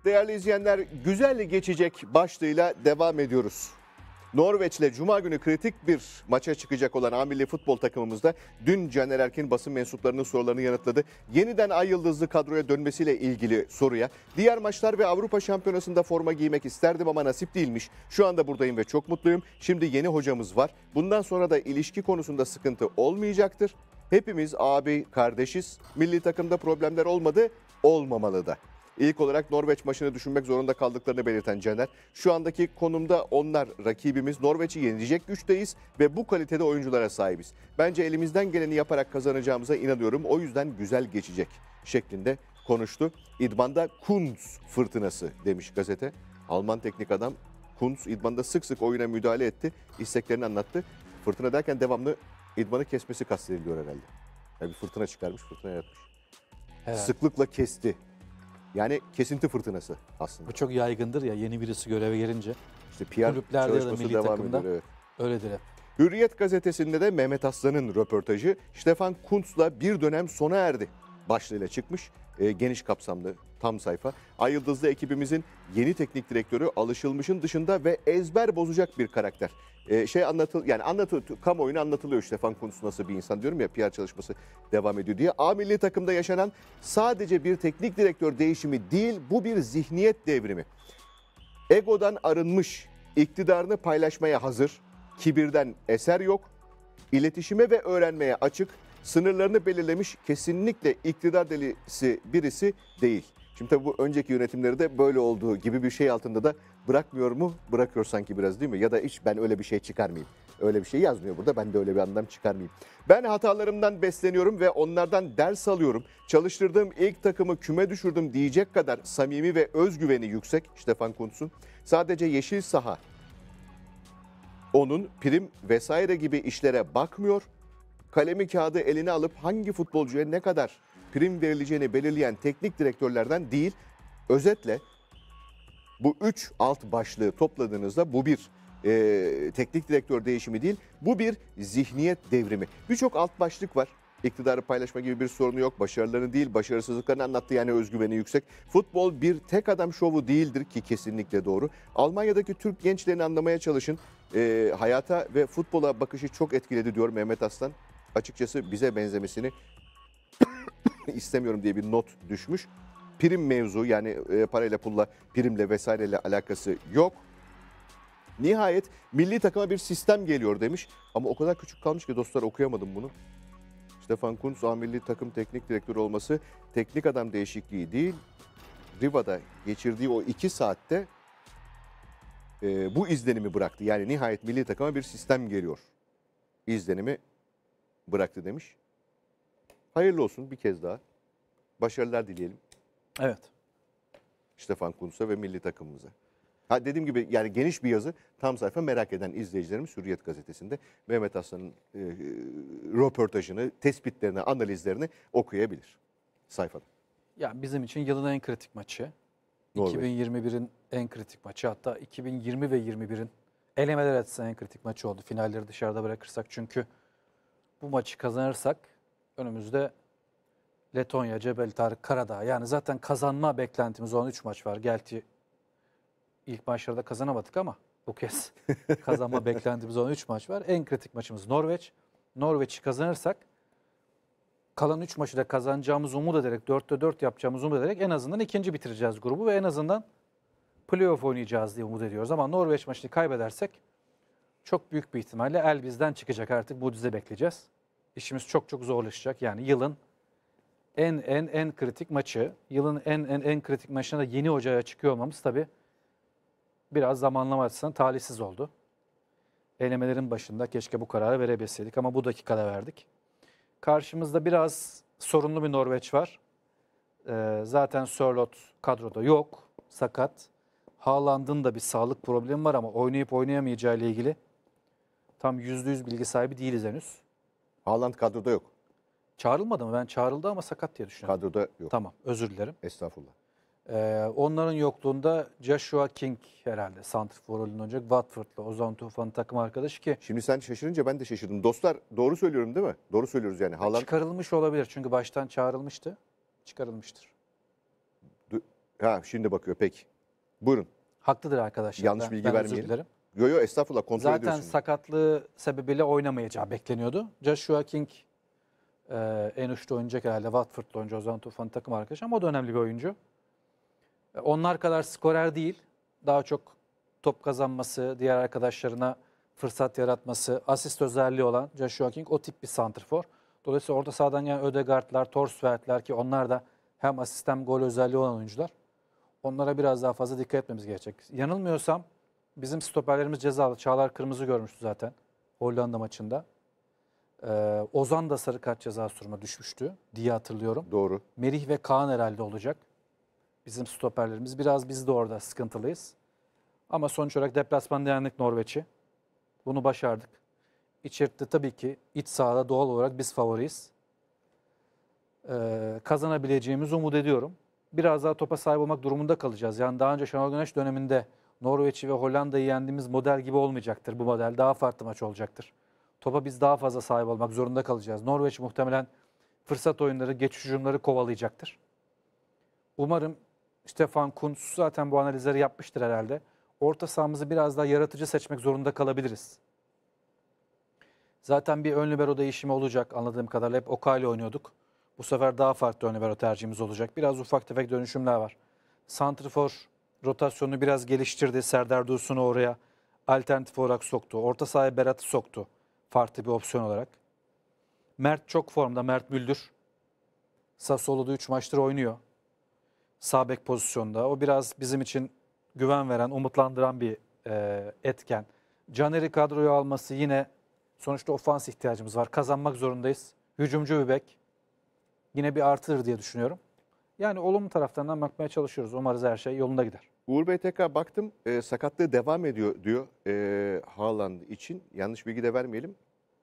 Değerli izleyenler güzel geçecek başlığıyla devam ediyoruz. Norveç'le Cuma günü kritik bir maça çıkacak olan Amirli futbol takımımızda dün Caner Erkin basın mensuplarının sorularını yanıtladı. Yeniden ay yıldızlı kadroya dönmesiyle ilgili soruya diğer maçlar ve Avrupa Şampiyonası'nda forma giymek isterdim ama nasip değilmiş. Şu anda buradayım ve çok mutluyum. Şimdi yeni hocamız var. Bundan sonra da ilişki konusunda sıkıntı olmayacaktır. Hepimiz abi kardeşiz. Milli takımda problemler olmadı, olmamalı da İlk olarak Norveç maçını düşünmek zorunda kaldıklarını belirten Caner. Şu andaki konumda onlar rakibimiz. Norveç'i yenilecek güçteyiz ve bu kalitede oyunculara sahibiz. Bence elimizden geleni yaparak kazanacağımıza inanıyorum. O yüzden güzel geçecek şeklinde konuştu. İdmanda Kunz fırtınası demiş gazete. Alman teknik adam Kunz idmanda sık sık oyuna müdahale etti. İsteklerini anlattı. Fırtına derken devamlı idmanı kesmesi kastediliyor herhalde. Yani bir fırtına çıkarmış, fırtına yapmış. Evet. Sıklıkla kesti yani kesinti fırtınası aslında. Bu çok yaygındır ya yeni birisi göreve gelince. İşte PR kulüplerde ya da milli devam takımda ediyor, evet. öyledir hep. Hürriyet gazetesinde de Mehmet Aslan'ın röportajı Stefan Kuntz'la bir dönem sona erdi başlığıyla çıkmış. E, geniş kapsamlı tam sayfa. Ay Yıldızlı ekibimizin yeni teknik direktörü alışılmışın dışında ve ezber bozacak bir karakter. Ee, şey anlatıl yani anlatı kamuoyuna anlatılıyor Stefan Kuntz nasıl bir insan diyorum ya PR çalışması devam ediyor diye. A milli takımda yaşanan sadece bir teknik direktör değişimi değil bu bir zihniyet devrimi. Egodan arınmış, iktidarını paylaşmaya hazır, kibirden eser yok, iletişime ve öğrenmeye açık, sınırlarını belirlemiş kesinlikle iktidar delisi birisi değil. Şimdi tabii bu önceki yönetimleri de böyle olduğu gibi bir şey altında da bırakmıyor mu? Bırakıyor sanki biraz değil mi? Ya da hiç ben öyle bir şey çıkarmayayım. Öyle bir şey yazmıyor burada. Ben de öyle bir anlam çıkarmayayım. Ben hatalarımdan besleniyorum ve onlardan ders alıyorum. Çalıştırdığım ilk takımı küme düşürdüm diyecek kadar samimi ve özgüveni yüksek Stefan Kuntz'un. Sadece yeşil saha onun prim vesaire gibi işlere bakmıyor. Kalemi kağıdı eline alıp hangi futbolcuya ne kadar prim verileceğini belirleyen teknik direktörlerden değil. Özetle bu üç alt başlığı topladığınızda bu bir e, teknik direktör değişimi değil, bu bir zihniyet devrimi. Birçok alt başlık var. İktidarı paylaşma gibi bir sorunu yok. Başarılarını değil, başarısızlıklarını anlattı yani özgüveni yüksek. Futbol bir tek adam şovu değildir ki kesinlikle doğru. Almanya'daki Türk gençlerini anlamaya çalışın. E, hayata ve futbola bakışı çok etkiledi diyor Mehmet Aslan. Açıkçası bize benzemesini istemiyorum diye bir not düşmüş. Prim mevzu yani e, parayla pulla primle vesaireyle alakası yok. Nihayet milli takıma bir sistem geliyor demiş. Ama o kadar küçük kalmış ki dostlar okuyamadım bunu. Stefan Kuntz A milli takım teknik direktörü olması teknik adam değişikliği değil. Riva'da geçirdiği o iki saatte e, bu izlenimi bıraktı. Yani nihayet milli takıma bir sistem geliyor. İzlenimi bıraktı demiş. Hayırlı olsun bir kez daha. Başarılar dileyelim. Evet. Stefan Kuntz'a ve milli takımımıza. Ha dediğim gibi yani geniş bir yazı tam sayfa merak eden izleyicilerimiz Hürriyet gazetesinde Mehmet Aslan'ın e, e röportajını, tespitlerini, analizlerini okuyabilir sayfada. Yani bizim için yılın en kritik maçı. 2021'in en kritik maçı hatta 2020 ve 21'in elemeler açısından en kritik maçı oldu. Finalleri dışarıda bırakırsak çünkü bu maçı kazanırsak Önümüzde Letonya, Cebel Tarık, Karadağ. Yani zaten kazanma beklentimiz olan 3 maç var. Gerçi ilk maçlarda kazanamadık ama bu kez kazanma beklentimiz olan 3 maç var. En kritik maçımız Norveç. Norveç'i kazanırsak kalan 3 maçı da kazanacağımız umut ederek 4'te 4 yapacağımız umut ederek en azından ikinci bitireceğiz grubu ve en azından playoff oynayacağız diye umut ediyoruz. Ama Norveç maçını kaybedersek çok büyük bir ihtimalle el bizden çıkacak artık bu düze bekleyeceğiz işimiz çok çok zorlaşacak. Yani yılın en en en kritik maçı, yılın en en en kritik maçına da yeni hocaya çıkıyor olmamız tabii biraz zamanlama açısından talihsiz oldu. Elemelerin başında keşke bu kararı verebilseydik ama bu dakikada verdik. Karşımızda biraz sorunlu bir Norveç var. Ee, zaten Sörlot kadroda yok, sakat. Haaland'ın da bir sağlık problemi var ama oynayıp oynayamayacağı ile ilgili tam %100 bilgi sahibi değiliz henüz. Haaland kadroda yok. Çağrılmadı mı? Ben çağrıldı ama sakat diye düşünüyorum. Kadroda yok. Tamam özür dilerim. Estağfurullah. Ee, onların yokluğunda Joshua King herhalde santrifor rolünü oynayacak. Watford'la Ozan Tufan takım arkadaşı ki Şimdi sen şaşırınca ben de şaşırdım. Dostlar doğru söylüyorum değil mi? Doğru söylüyoruz yani. E, Haaland çıkarılmış olabilir. Çünkü baştan çağrılmıştı. Çıkarılmıştır. ha şimdi bakıyor peki. Buyurun. Haklıdır arkadaşlar. Yanlış bilgi ben özür dilerim. Yo yo estağfurullah kontrol Zaten ediyorsun. Zaten sakatlığı sebebiyle oynamayacağı bekleniyordu. Joshua King e, en uçta oynayacak herhalde. Watford'la oyuncu Ozan Tufan takım arkadaşı ama o da önemli bir oyuncu. E, onlar kadar skorer değil. Daha çok top kazanması, diğer arkadaşlarına fırsat yaratması, asist özelliği olan Joshua King o tip bir santrfor. Dolayısıyla orta sahadan yani Ödegard'lar, Torsvert'ler ki onlar da hem asist hem gol özelliği olan oyuncular. Onlara biraz daha fazla dikkat etmemiz gerekecek. Yanılmıyorsam bizim stoperlerimiz cezalı. Çağlar kırmızı görmüştü zaten Hollanda maçında. Ee, Ozan da sarı kart ceza soruma düşmüştü diye hatırlıyorum. Doğru. Merih ve Kaan herhalde olacak. Bizim stoperlerimiz. Biraz biz de orada sıkıntılıyız. Ama sonuç olarak deplasmanda yendik Norveç'i. Bunu başardık. İçeride tabii ki iç sahada doğal olarak biz favoriyiz. Ee, kazanabileceğimizi umut ediyorum. Biraz daha topa sahip olmak durumunda kalacağız. Yani daha önce Şenol Güneş döneminde Norveç'i ve Hollanda'yı yendiğimiz model gibi olmayacaktır bu model. Daha farklı maç olacaktır. Topa biz daha fazla sahip olmak zorunda kalacağız. Norveç muhtemelen fırsat oyunları, geçiş hücumları kovalayacaktır. Umarım Stefan Kuntz zaten bu analizleri yapmıştır herhalde. Orta sahamızı biraz daha yaratıcı seçmek zorunda kalabiliriz. Zaten bir ön libero değişimi olacak anladığım kadarıyla. Hep Okay'la oynuyorduk. Bu sefer daha farklı ön libero tercihimiz olacak. Biraz ufak tefek dönüşümler var. Santrifor rotasyonu biraz geliştirdi. Serdar Dursun'u oraya alternatif olarak soktu. Orta sahaya Berat'ı soktu farklı bir opsiyon olarak. Mert çok formda. Mert Müldür. Sassuolo'da 3 maçtır oynuyor. Sağ bek pozisyonda. O biraz bizim için güven veren, umutlandıran bir e, etken. Caner'i kadroyu alması yine sonuçta ofans ihtiyacımız var. Kazanmak zorundayız. Hücumcu bir bek. Yine bir artıdır diye düşünüyorum. Yani olumlu taraftan da bakmaya çalışıyoruz. Umarız her şey yolunda gider. Uğur Bey tekrar baktım e, sakatlığı devam ediyor diyor e, Haaland için. Yanlış bilgi de vermeyelim.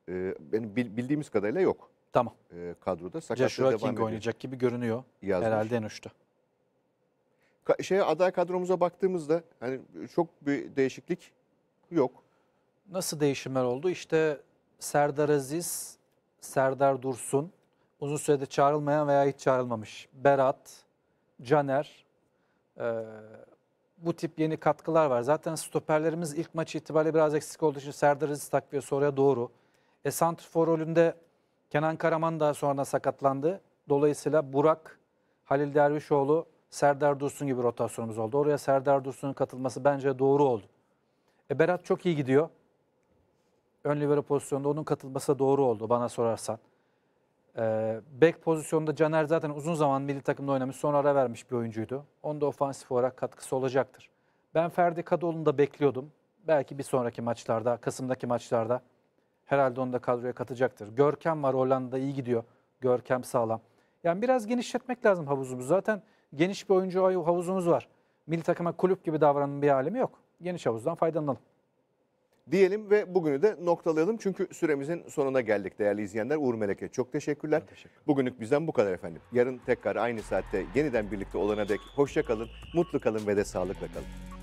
E, benim bildiğimiz kadarıyla yok Tamam. e, kadroda. Sakatlığı Joshua devam King ediyor. oynayacak gibi görünüyor. Yazmış. Herhalde en uçta. Ka- şeye, aday kadromuza baktığımızda hani çok bir değişiklik yok. Nasıl değişimler oldu? İşte Serdar Aziz, Serdar Dursun, uzun sürede çağrılmayan veya hiç çağrılmamış. Berat, Caner, e, bu tip yeni katkılar var. Zaten stoperlerimiz ilk maçı itibariyle biraz eksik olduğu için Serdar Aziz takviye oraya doğru. E, Santrfor rolünde Kenan Karaman daha sonra sakatlandı. Dolayısıyla Burak, Halil Dervişoğlu, Serdar Dursun gibi rotasyonumuz oldu. Oraya Serdar Dursun'un katılması bence doğru oldu. E, Berat çok iyi gidiyor. Ön libero pozisyonda onun katılması doğru oldu bana sorarsan. Ee, bek pozisyonunda Caner zaten uzun zaman milli takımda oynamış, sonra ara vermiş bir oyuncuydu. Onda ofansif olarak katkısı olacaktır. Ben Ferdi Kadıoğlu'nu da bekliyordum. Belki bir sonraki maçlarda, Kasım'daki maçlarda herhalde onu da kadroya katacaktır. Görkem var Hollanda'da iyi gidiyor. Görkem sağlam. Yani biraz genişletmek lazım havuzumuz. Zaten geniş bir oyuncu havuzumuz var. Milli takıma kulüp gibi davranın bir alemi yok. Geniş havuzdan faydalanalım diyelim ve bugünü de noktalayalım. Çünkü süremizin sonuna geldik değerli izleyenler. Uğur Melek'e çok teşekkürler. Teşekkür Bugünlük bizden bu kadar efendim. Yarın tekrar aynı saatte yeniden birlikte olana dek hoşça kalın, mutlu kalın ve de sağlıkla kalın.